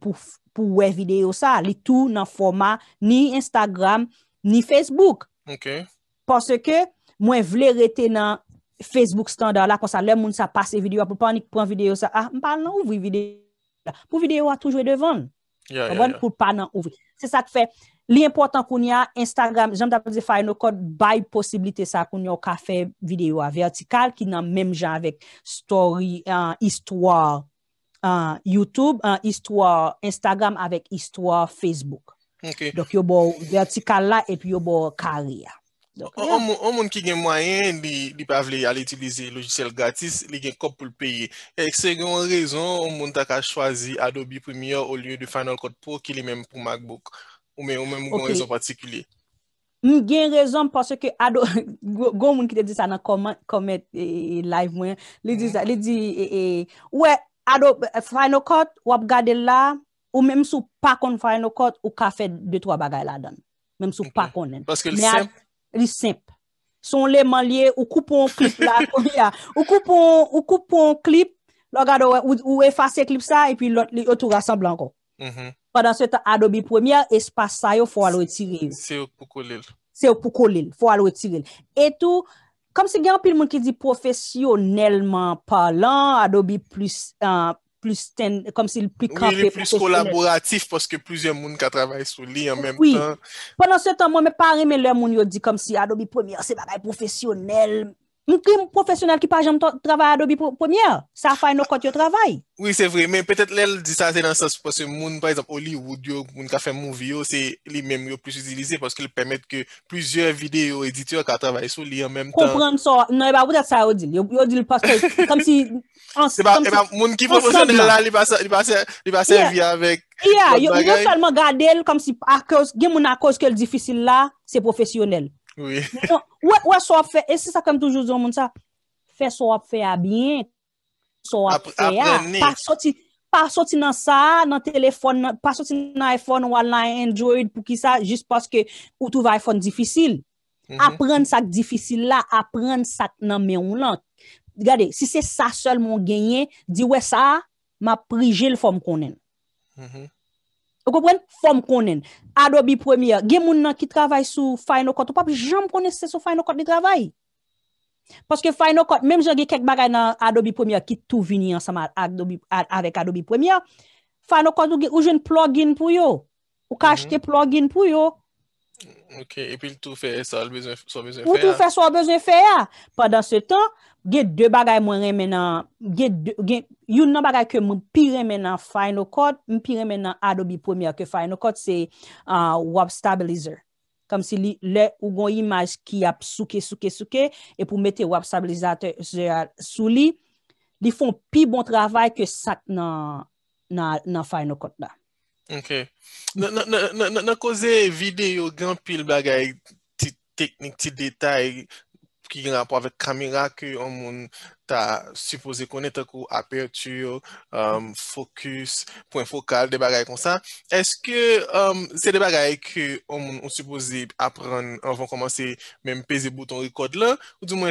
pou wè video sa, li tou nan forma ni Instagram, ni Facebook. Pase ke mwen vle rete nan Facebook standar la kon sa lè moun sa pase videyo a pou panik pran videyo sa a, mpa nan ouvri videyo la. Pou videyo a toujwe devan. Ya, ya, ya. Mpa nan ouvri. Se sa te fe, li important kon yon Instagram, janm ta pe ze fay nou kon bay posibilite sa kon yon ka fe videyo a vertikal ki nan menm jan avek story, an istwar YouTube, an istwar Instagram avek istwar Facebook. Ok. Dok yo bo vertikal la epi yo bo kari ya. On moun ki gen mwayen li pa vle al etilize lojisel gratis, li gen kop pou l'peye. Ek se gen rezon, on moun tak a chwazi Adobe Premier ou lye de Final Cut Pro ki li menm pou MacBook. Ou menm ou gen rezon patikule. Gen rezon parce ke, go moun ki te di sa nan komet e, e, live mwen, li di, we, mhm. e, Adobe Final Cut, wap gade la, ou menm sou pakon Final Cut, ou ka fè 2-3 bagay la dan. Menm sou pakonen. Parce que le simple... li semp. Son le man liye ou koupon klip la akon ya. Ou koupon klip, log adou, ou e fase klip sa, e pi lout li otou rassemble ankon. Mm-hmm. Padanswete, adou bi premye, espasa yo fwo alwetiril. Se ou pukolil. Se ou pukolil, fwo alwetiril. Etou, kamsi gen apil moun ki di profesyonelman palan, adou bi plis euh, plis ten, kom si l pli kapè profesyonel. Oui, l plis kolaboratif poske plizye moun ka travay sou li an menm tan. Oui, ponan se ton moun, me pari men lè moun yo di kom si adobi premier se babay profesyonel, Moun krem profesyonel ki pa jom travay adobi pwemye, sa fay nou kot yo travay. Oui, se vremen, petet lèl distante nan sas pou se moun, parizap, Hollywood yo, moun ka fèm mouvi yo, se li mèm yo plus yu dilize, pwoske lèl pwemet ke pwizye videyo edityo ka travay sou li an mèm tan. Konprenn so, nan, yon pa wèl sa odil, yon odil pas kèl, kamsi ansan. Se ba, moun ki profesyonel la, li pa se vi avèk. Ya, yon salman gade lèl, kamsi akos, gen moun akos ke l difisil la, se profesyonel. Ouè, ouè, sou ap fè, e se sa kèm toujouz ou moun sa, fè sou ap fè a bient, sou ap fè a, pa soti nan sa, nan telefon, pa soti nan iPhone ou nan Android pou ki sa, jist paske ou touva iPhone difisil. Mhm. Aprende sak difisil la, aprende sak nan mè ou lant. Gade, si se sa sol moun genye, di ouè sa, ma prije l fòm konen. Mh mh. Ou kompren? Fom konen. Adobe Premiere. Ge moun nan ki travay sou Final Cut. Ou papi jom konen se sou Final Cut di travay. Paske Final Cut, menm jen ge kek bagay nan Adobe Premiere ki tou vini ansama avèk Adobe Premiere. Final Cut ou jen plug-in pou yo. Ou kache mhm. te plug-in pou yo. Ok, epi l tout fè sa wèzè fè ya. Padan se tan, gen dè bagay mwen remen nan, gen, gen, yon nan bagay ke moun pi remen nan final code, m pi remen nan Adobe premier ke final code, se wap stabilizer. Kam si li le ou gon imaj ki ap souke souke souke, epi mwete wap stabilizer sou li, li fon pi bon travay ke sak nan final code da. Ok. Na koze video, gran pil bagay ti teknik, ti detay ki gran po avet kamera ki an moun ta suppose konen tako apertyo, um, fokus, poen fokal, de bagay kon sa, eske um, se de bagay ki an moun suppose apren an von komanse menm peze bouton rekod la, ou di mwen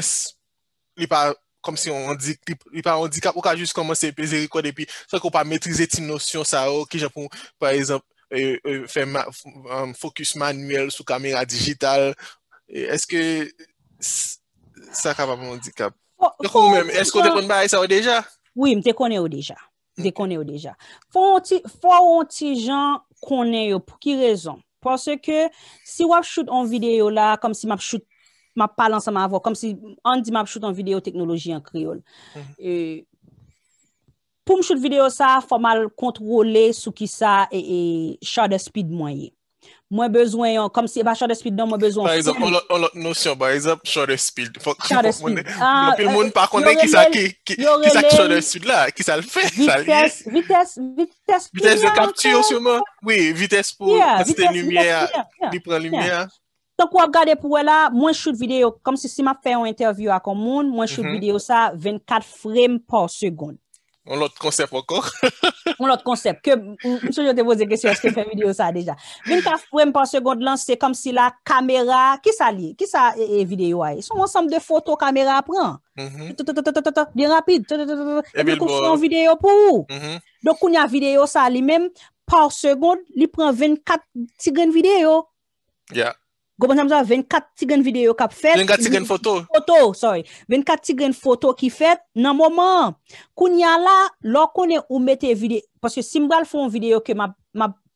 li pa... kom si yon dik, yon pa yon dikap, ou ka jis koman se peze rekode, pi sa kon pa metrize ti nosyon sa o, ki japon, par ezop, fè fokus manuel sou kamera digital, eske sa ka pa yon dikap. Yo kon mèm, esko dekone ba yon sa o deja? Oui, m dekone yo deja. Dekone yo deja. Fwa onti jan konen yo, pou ki rezon? Pwase ke, si wap choute an videyo la, kom si map choute, Ma palan sa ma avon. Kom si, an di ma choute an video teknoloji an kriol. Pou m choute video sa, fò mal kontrole sou ki sa e shot de speed mwen ye. Mwen bezwen yon, kom si, e eh ba shot de speed nan, mwen bezwen. On lòt nosyon, ba, e zop, shot de speed. Lòpil moun, par konde, ki sa ki shot de speed la, ki sa l fè. Vites, vites, vites. Vites de kaptur, souman. Oui, vites pou, vites de lumiè, l'ipran lumiè. Donk wap gade pou wè la, mwen shoot video, kom si si ma fè yon interview akon moun, mwen shoot mhm. video sa, 24 frames por seconde. On lott konsep ankor. On lott konsep, ke msou yon te voze gèsyo eske fè video sa deja. 24 frames por seconde lanse kom si la kamera, ki sa li? Ki sa e, e video a? Son ansam de foto kamera pran. Di mhm. rapide. E bil koufran video pou. Donk ou nya video sa li men, por seconde, li pran 24 tigren video. Ya. Ya. Gopan sa mzwa 24 tigren videyo kap fet. 24 tigren foto. Foto, sorry. 24 tigren foto ki fet nan moman. Kou nyan la, lò konen ou mette videyo. Paske si mbral foun videyo ke ma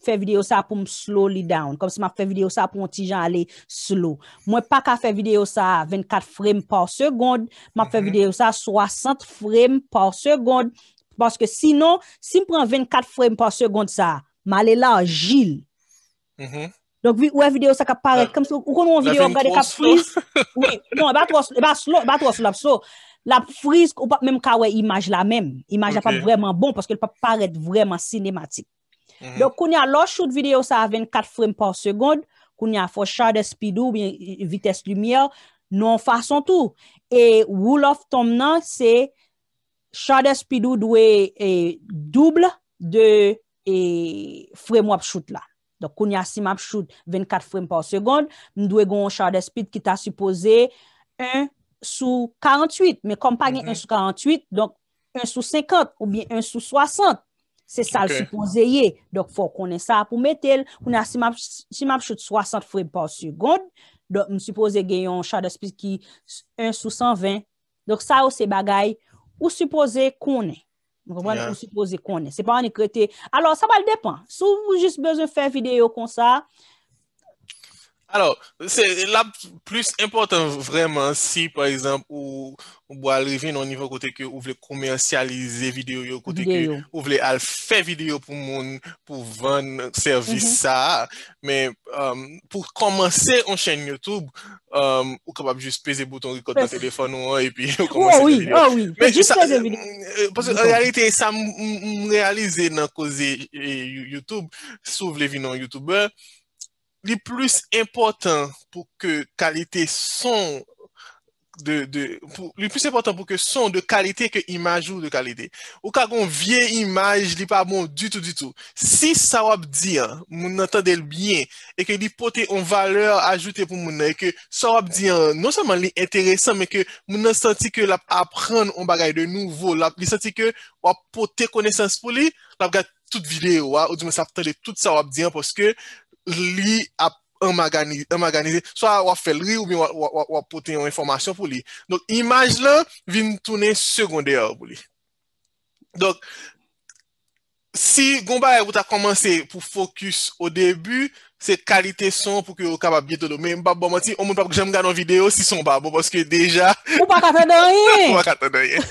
fè videyo sa pou m slow li down. Kom se ma fè videyo sa pou m ti jan ale slow. Mwen pa ka fè videyo sa 24 frame par segond. Ma fè mhm. videyo sa 60 frame par segond. Paske si non, si mpran 24 frame par segond sa, ma ale la an jil. Mwen. Donk vi ouè videyo sa ka paret ah, kamsi, ou konon videyo gade ka fris. Oui, non, e ba tro slo, e ba tro slo apso. La fris, ou pa mèm ka wè imaj la mèm. Imaj la fèm vreman bon, paske lè pa paret vreman sinematik. Mhm. Donk koun ya lò chout videyo sa avèn 4 frame par segond, koun ya fò chade spidou, vites lumiè, nou an fason tou. E wou lof tom nan, se chade spidou dwe e double de e frame wap chout la. Dok koun ya simap choute 24 frame par segonde, mdwe gwen yon char de speed ki ta suppose 1 sou 48. Men kompa gen yon 1 sou 48, donk 1 sou 50 ou bien 1 sou 60. Se sal suppose ye, donk fò konen sa pou metel. Koun ya simap choute 60 frame par segonde, donk msupose gen yon char de speed ki 1 sou 120. Donk sa ou se bagay, ou suppose konen. Mwen pou supose konen. Se pa an ekrete. Alors, sa mal depan. Sou jist bezou fè video kon sa... Alors, c'est la plus important vraiment si par exemple ou bo al revèn nan nivou kote ki ou vle komensyalize videyo yo, kote ki ou vle al fè videyo pou moun pou vèn servisa. Mhm. Mais, euh, pou komanse an chèn YouTube, euh, ou kapab jis peze bouton rekote nan telefon ou an epi ou komanse videyo. Ou, ou, ou, ou, ou, ou. A realite, sa m m realize nan kose YouTube sou vle vèn nan YouTuber. li plus important pou ke kalite son li plus important pou ke son de kalite ke imaj ou de kalite. Ou kakon vie imaj, li pa bon du tout, du tout. Si sa wap diyan, moun an tan del byen e ke li pote on valeur ajoute pou moun, e ke sa wap diyan non seman li enteresan, me ke moun an santi ke la ap pran on bagay de nouvo la li santi ke wap pote konesans pou li, la ap gat tout videyo wap, ou di man sa patele tout sa wap diyan poske li ap emaganize, so a wap felri ou mi wap poten yon informasyon pou li. Donk imaj lan vin tounen segonde yon pou li. Donk, si gomba e wou ta komanse pou fokus o debu, se kalite son pou ki wakaba bietolo. Men mbap bom an ti, oman pa pou ki jen mga nan videyo si son babo, poske deja... Ou pa katan denye! Ou pa katan denye!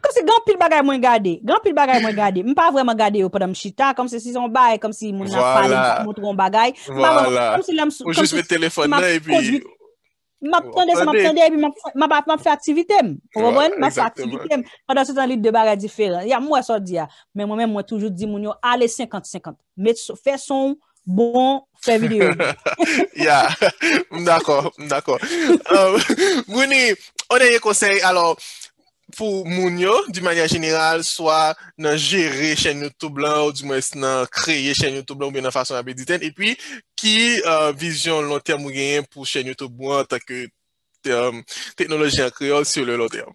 Kom se gampil bagay mwen gade. Gampil bagay mwen gade. Mwen pa vwè mwen gade yo padam chita. Kom se si son bay. Kom si moun ap pale moun tron bagay. Voilà. Ou jis mwen telefon nan e pi. Mwen ap konde se mwen konde e pi. Mwen ap ap fè aktivitèm. Ou wè mwen? Mwen fè aktivitèm. Kanda sou tan lide de bagay diferent. Ya mwen sò di ya. Men mwen mwen mwen toujou di moun yo ale 50-50. Mwen fè son bon fè video. Ya. Mwen d'akon. Mwen d'akon. Mweni. Oden pou moun yo, di manya general, swa nan jere chen YouTube lan, ou di mwen se nan kreye chen YouTube lan ou be nan fason apediten, e pi ki euh, vizyon lonten moun genyen pou chen YouTube wan, tak ke teknoloji an kreol, si ou euh, lonten.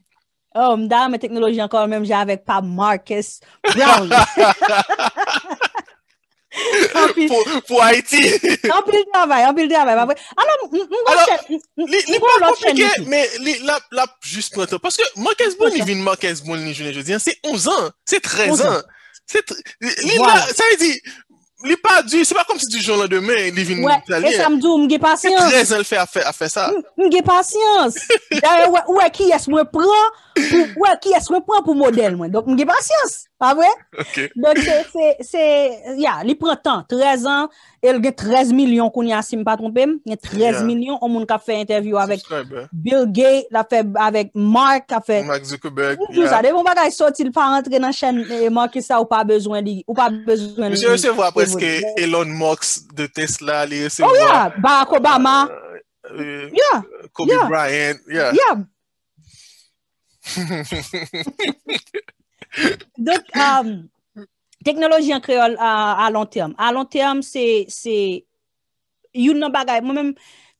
Oh, mda, mwen teknoloji an kreol, mwen jen avek pa Marcus Brown. Hahaha! pou Haiti an pou il di avay nan moun chen nipon konpege la pou just pwantan mwen kezbon li vin mwen kezbon c e onze an c e trezen se pa konp se di joun an demen le vin talyen mwen kezbon mwen gen pasyans mwen gen pasyans wè ki y es mwen pran Ouè, ki eswe pran pou model mwen. Donk mge patians, pa vwe? Ok. Donk se, se, ya, li pran tan. Trez an, elge trez milyon kouni asim pa trompem. Ne trez milyon omoun ka fe interview avèk Bill Gates, avèk Mark, avèk... Mark Zuckerberg, ya. Moukou sa, de moun baka yi soti l pa rentre nan chen e man ki sa ou pa bezwen di... Ou pa bezwen di... Monsen, monsen, monsen, monsen. Monsen, monsen, monsen. Monsen, monsen, monsen. Monsen, monsen, monsen. Monsen, monsen, monsen. Monsen Euh, teknoloji an kreol a lan term a lan term se yon nan bagay, moun menm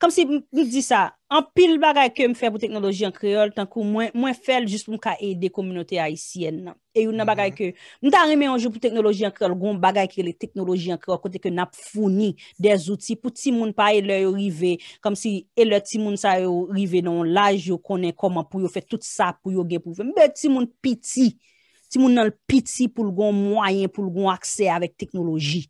Kam si nou di sa, an pil bagay ke m fè pou teknoloji an kreol, tankou mwen fèl jist pou m ka e de kominote ayisyen nan. E yon nan bagay ke, nou tan reme anjou pou teknoloji an kreol, goun bagay ke le teknoloji an kreol kote ke nap founi de zouti pou ti moun pa e lè yo rive, kam si e lè ti moun sa yo rive nan lage yo konen koman pou yo fè tout sa pou yo gen pou fè. Mbe ti moun piti, ti moun nan l piti pou l goun mwayen pou l goun akse avèk teknoloji.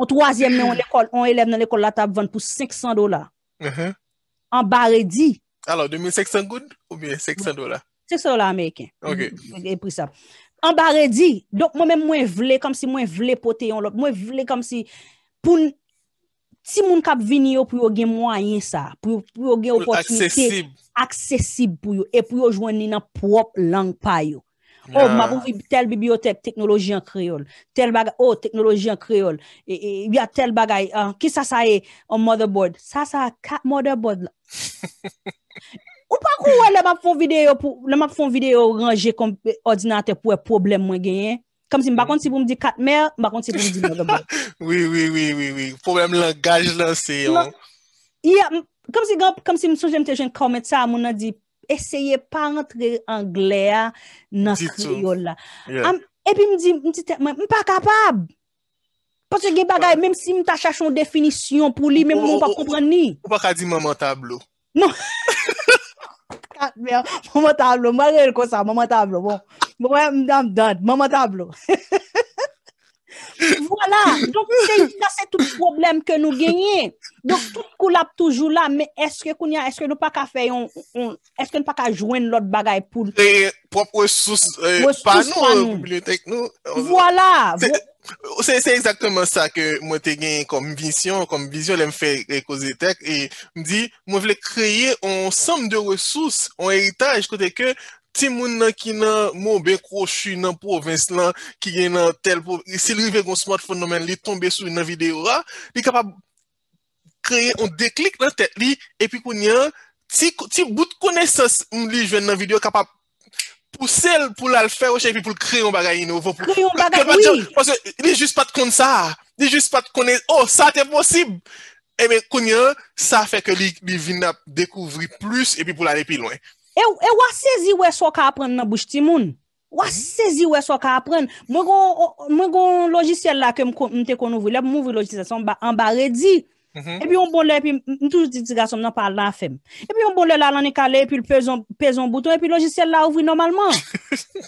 On troasyem men, on elem nan ekol la tab van pou 500 dola. An bare di. Alors, 2500 goun ou bien 500 dola? 500 dola Ameriken. Ok. An bare di, dok mwen mwen vle kom si mwen vle pote yon lop. Mwen vle kom si pou ti moun kap vini yo pou yo gen mwayen sa. Pou yo gen opotimite. Pou yo gen opotimite. Aksesib pou yo. E pou yo jwenni nan prop lang pa yo. Oh, m avouvi tel bibliotek teknoloji an kriol. Tel bagay, oh, teknoloji an kriol. E, e, y a tel bagay, an, ki sa sa e, an motherboard. Sa sa, kat motherboard la. Ou pa kou wè, lè m ap fon videyo pou, lè m ap fon videyo ranger kon ordinante pou e problem mwen genyen. Kam si m bakon si pou m di kat mer, bakon si pou m di motherboard. Oui, oui, oui, oui, oui. Problem langaj lan se yo. Ya, kam si, kam si m soujèm te jen komet sa, moun nan di... eseye pa entre Anglea nan sou yo la. E pi m di, m pa kapab. Paske ge bagay, menm si m ta chachon definisyon pou li, menm oh, m oh, pa kompren oh. ni. Ou pa ka di maman tablo? Non. Maman tablo, m baka yon konsa, maman tablo. M baka yon konsa, maman tablo. Voilà, donc c'est tout le problème que nous gagnez, donc tout coule toujours là, mais est-ce que nous n'avons pas qu'à joindre l'autre bagaille? C'est propre ressource, euh, pas nous, euh, c'est exactement ça que moi t'ai gagne comme vision, comme vision, j'aime faire écosystèque, et je me dis, moi je voulais créer un ensemble de ressources, un héritage, je croyais que, Ti moun nan ki nan moun ben kroshi nan provins lan ki gen nan tel, si li ve gons mat fon nomen li tombe sou nan videyo la, li kapap kreye, on deklik nan tel li, epi koun yan, ti bout kone sas mou li jwen nan videyo kapap pou sel pou la l fè wèche epi pou l kreyon bagay inovo. Kreyon bagay, oui! Kwa se, li jist pat kon sa, li jist pat konen, oh, sa te posib! Emen eh koun yan, sa fè ke li vinap dekouvri plus epi pou la lepi lwen. E, e wase zi we so ka apren nan bouch timoun? Wase zi we so ka apren? Mwen gon logisyel la ke mte konu vilep, mwen vile logisyel sa mba redi. Mm-hmm. E pi yon bon lè, e pi mtouj di tiga som nan pal lan fem. E pi yon bon lè la lan e kalè, e pi l pezon bouton, e pi logicel la ouvri normalman.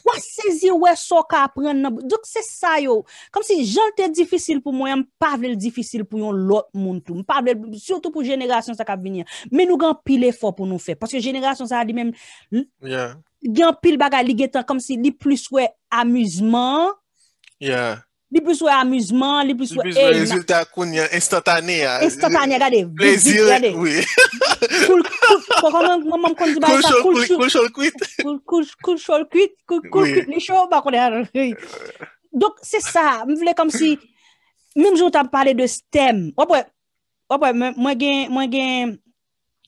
Wase zi wè so ka apren nan bouton. Dok se sa yo, kom si jante difisil pou mwen, mpavlel difisil pou yon lot moun tou. Mpavlel, sotou pou jenegasyon sa ka binye. Men nou gen pil e fò pou nou fè. Paske jenegasyon sa a di men, gen pil baga ligetan kom si di plus wè amuzman. Yeah. li pou sou amuzman, li pou sou elina. Li pou sou rezultat koun instantane ya. Instantane ya gade. Plazir. Ouye. Koul koul. Mwen mwen kondi bayi sa koul koul. Koul koul. Koul koul. Koul koul. Koul koul kuit. Koul koul kuit li chou ba kone a. Dok se sa. Mwen vle kom si. Mwen mwen joutan pale de stem. Wapwe. Wapwe. Mwen gen. Mwen gen.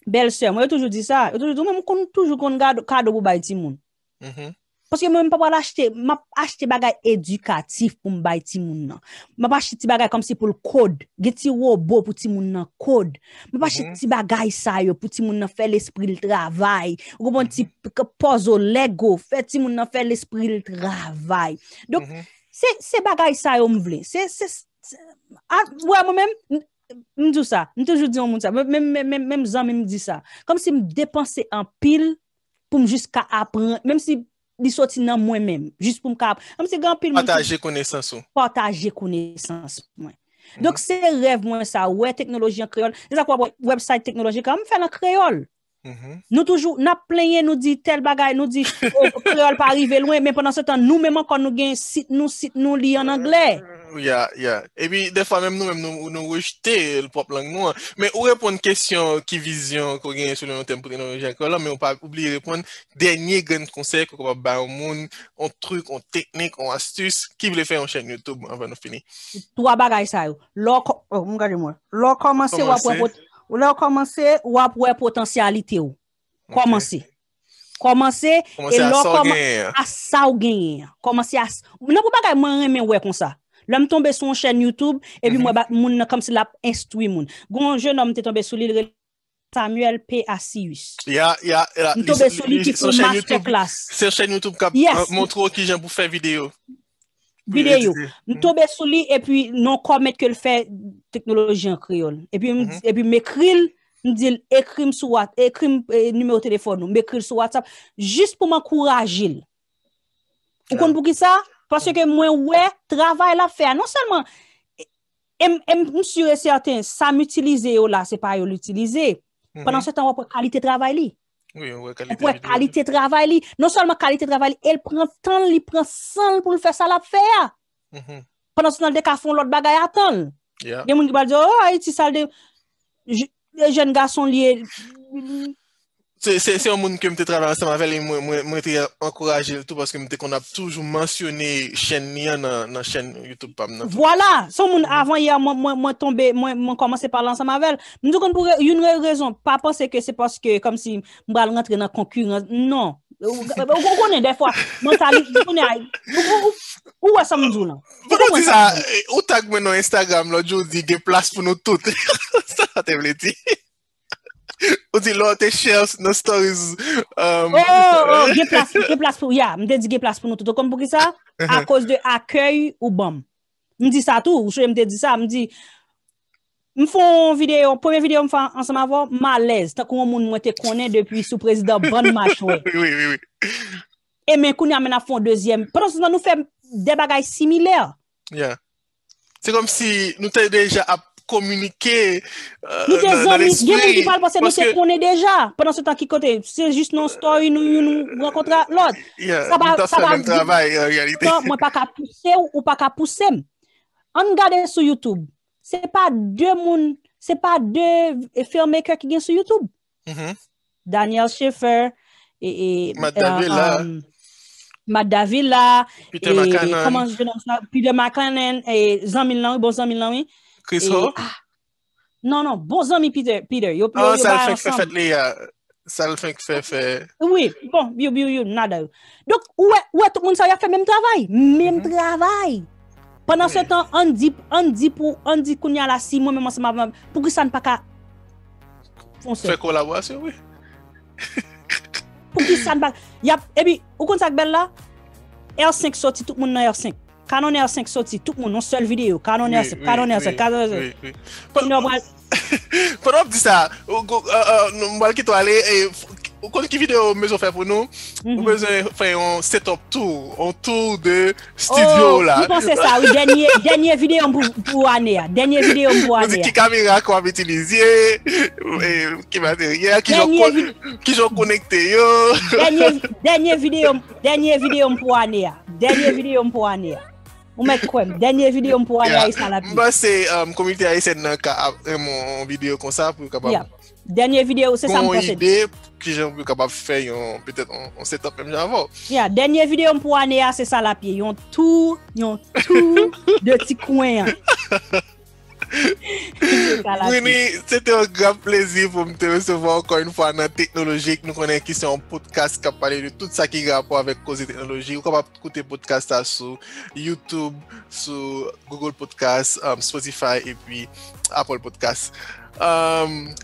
Bel se. Mwen yo toujou di sa. Yo toujou di. Mwen mwen kondi toujou kondi gade kado bo bayi ti moun. Mwen m Paske mè mè mè pa pala achte, mè achte bagay edukatif pou m bay ti moun nan. Mè pa achte ti bagay komse pou l'kode. Geti robo pou ti moun nan kode. Mè pa achte mhm. ti bagay sayo pou ti moun nan fè l'esprit l'travay. O bon ti pozol ego fè ti moun nan fè l'esprit l'travay. Dok, mhm. se bagay sayo m vle. Mè mèm m diou sa, m tejou diou m moun sa. Mèm zan mèm diou sa. Komse m depanse an pil pou m jiska apren, mèm si Disoti nan mwen men, jist pou m kap. Am se gampil mwen... Pataje kounesansou. Pataje kounesansou, mwen. Mhm. Dok se rev mwen sa, wè teknoloji an kreol. Desa kwa wèbsay teknoloji ka, am fè nan kreol. Mm-hmm. nou toujou, na plenye nou di tel bagay nou di, kreol oh, pa arrive lwen men pendant se tan nou mèman kon nou gen sit nou, sit nou li an anglè euh, ya, ya, e bi defan mèm nou mèm nou rejte l pop lang nou an men ou repon kèsyon ki vizyon kon gen sou lè nan tempote nan janko la men ou pa oubli repon, denye gen konsek kon kon ba yon moun, yon truk yon teknik, yon astus, ki vle fè yon chen youtube avan nou fini tou a bagay sa yon, lò lò komanse wapwen poti Ou lè ou komanse, ou ap wè potansyalite ou. Komanse. Komanse. Komanse e a sa ou genye. A sa ou genye. Komanse a sa. Mè nan pou bagay mè remè wè kon sa. Lè mè tombe sou chèn YouTube, epi mhm. mwen bat moun nan kamsil ap instwi moun. Gon jè nan mè te tombe sou li lè Samuel P. Asiyus. Ya, ya, ya. Mè tombe sou li ki pou masterclass. Se chèn YouTube kap, montre wè ki jen pou fè videyo. Bide yo, nou hmm. tobe sou li, epi nou komet ke l fè teknoloji an kriol, epi mè kril, nou dil ekrim sou wat, ekrim nou mè o telefon nou, mè kril sou wat sa, jist pou mè kourajil. Ou kon pou ki sa? Paswe ke mwen wè, travay la fè, non salman, m sou re certain, sa m'utilize yo la, se pa yo l'utilize, panan se hmm. tan wè pou kalite travay li. Ouè, kalite travay li. Non solman kalite travay li, el pren tan li, pren san li pou l fè sal ap fè. Pwè nan se nan dek a fon lot bagay atan. Ya. De moun kibal di, o, ay, ti sal de... De jen ga son li e... Se yon moun ke mwen te trabe lan sa mavel, mwen te yon ankoraje lè tout paske mwen te kon ap toujou mwensyonè chèn niyan nan chèn YouTube. Voilà, se yon moun avan yon mwen tombe, mwen komanse pa lan sa mavel, mwen te kon pou yon rezon, pa panse ke se paske kom si mwen rentre nan konkurenz, non, mwen konnen defwa, mwen tali, mwen tali, mwen tali, mwen tali, mwen tali. Mwen te yon tag mwen nan Instagram, lò diyo di ge plas pou nou tout, sa te mwen teye. Ou di lò, te chèl nan stories. Um, oh, oh, oh, ge eh? plas pou, ge plas pou, ya. Mwen te di ge plas pou nou, to kom pou ki sa. Uh-huh. A kòz de akèy ou bom. Mwen di sa tou, ou chèl mwen te di sa, mwen di. Mwen fon videyo, pwemè videyo mwen fa ansem avon, malèz, ta kou moun mwen te konè depi sou prezident Bonn-Machoué. Oui, oui, oui. E men kou ni amè nan fon deuxième. Pwè nan nou fèm debagay similèr. Ya. Se kom si nou te deja ap, Nou te zonmi, gen moun di pal pwase nou se pwone deja Pendan se tan ki kote, se jist non story nou yon nou Nou kontra lòd Sa va di, sa va di Mwen pa ka pwose ou pa ka pwose An gade sou Youtube Se pa de moun Se pa de filmmaker ki gen sou Youtube mm-hmm. Daniel Schaeffer Madavila euh, euh, Madavila Peter McKinnon Peter McKinnon Zan Milnoui, bon Zan Milnoui Chris Hope? Ah, non, non, bon zon mi Peter. Non, sal fèk fè fè fè. Sal fèk fè fè. Oui, bon, biou biou, nada ou. Dok, oue, oue, tout moun sa yav fè mèm travay. Mèm travay. Pendan se tan, an dip, an dip ou, an dip koun yalasi, mwen mèm an se ma vèm. Pou ki san pa ka? Fè kolabo asè ou, oui. Pou ki san pa. Ebi, ou kon sa kbel la? R5 soti, tout moun nan R5. Canon 5 sorti, tout le monde, seule vidéo. Canon ça, vidéo fait pour nous, besoin mhm. faire un setup tour, un tour de studio oh, là. Vous ça, oui, vidéo pour année, dernier vidéo pour Qui caméra qu'on va utiliser, qui matériel, qui connecté Dernier, vidéo, vidéo pour année, dernier vidéo pour Ome kwen, denye vide yon pou ane a yon salapi. Mba se, mkoumite um, a yon eh, vide yon konsa pou yon kabab. Ya, denye vide bon yon se salapi. Kon yon ide pou yon kabab fe yon, petet yon set-up yon javon. Ya, denye vide yon pou ane a se salapi. Yon tou, yon tou de ti kwen yon. Winnie, se te o grab plezi pou mte recevo Okon yon fwa nan teknoloji Ki se yon podcast kap pale De tout sa ki gapo avek koze teknoloji Ou kap ap koute podcast asou Youtube, sou Google Podcast um, Spotify epi Apple Podcast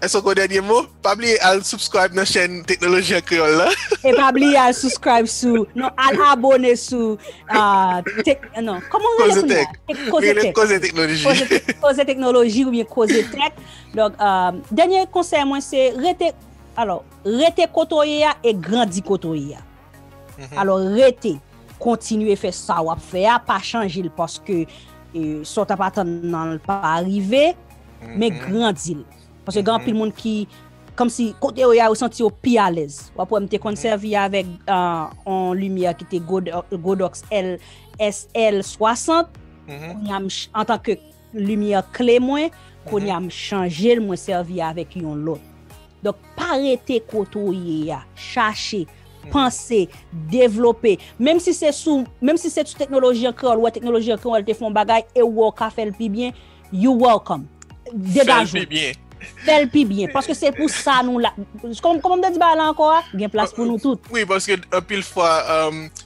E soko denye mwou, pabli al subscribe nan chen teknoloji a kriol la. E pabli al subscribe sou, al abone sou, Kose Tek, kose teknoloji, kose teknoloji ou bien kose tek. Denye konsey mwen se rete, rete kotoye ya e grandi kotoye ya. Mhm. Alo rete, kontinu e fe sawap, fe a pa chanjil paske sou ta patan nan pa arrive. men mm-hmm. mm-hmm. grand zil. Pase yon pi moun ki, kom si kote ou ya mm-hmm. ou santi ou pi alez. Wap wèm te konservi avèk an lumiè ki te Godox SL60, kon yon an tanke lumiè kle mwen, kon yon an chanjèl mwen servi avèk yon lot. Dok parete kote ou yè ya, chache, pense, devlopè, mèm si se sou, mèm si se sou teknoloji an kreol, wè teknoloji an kreol te fon bagay, e wò ka fèl pi byen, you welcome. Fèlpi byen. Fèlpi byen. Paske se pou sa nou la... Kom m de di ba la anko a? Gen plas pou nou tout. Oui, paske apil fwa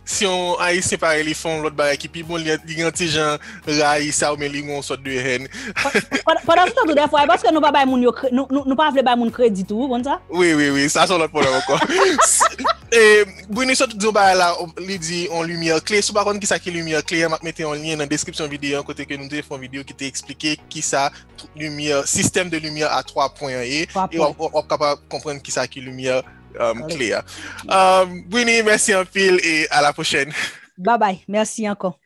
si yon a yi separe li fon lot ba ekipi, bon li yon ti jan ra yi sa ou men li moun sot dwe hen. Padan tout an do defwa, paske nou pa avle bay moun kredi tou, bon sa? Oui, oui, oui. Sa son lot ponnen anko. E, Bouni, sa tout zon ba la li di an lumia kle. Sou ba kon ki sa ki lumia kle, m ap mette an linye nan deskripsyon videyo, an kote ke nou defon videyo ki te eksplike ki sa sistem de lumia a 3.1 e. E wap kapap kompren ki sa ki lumia kle. Bouni, mersi an fil, e a la pochene. Ba bay, mersi ankon.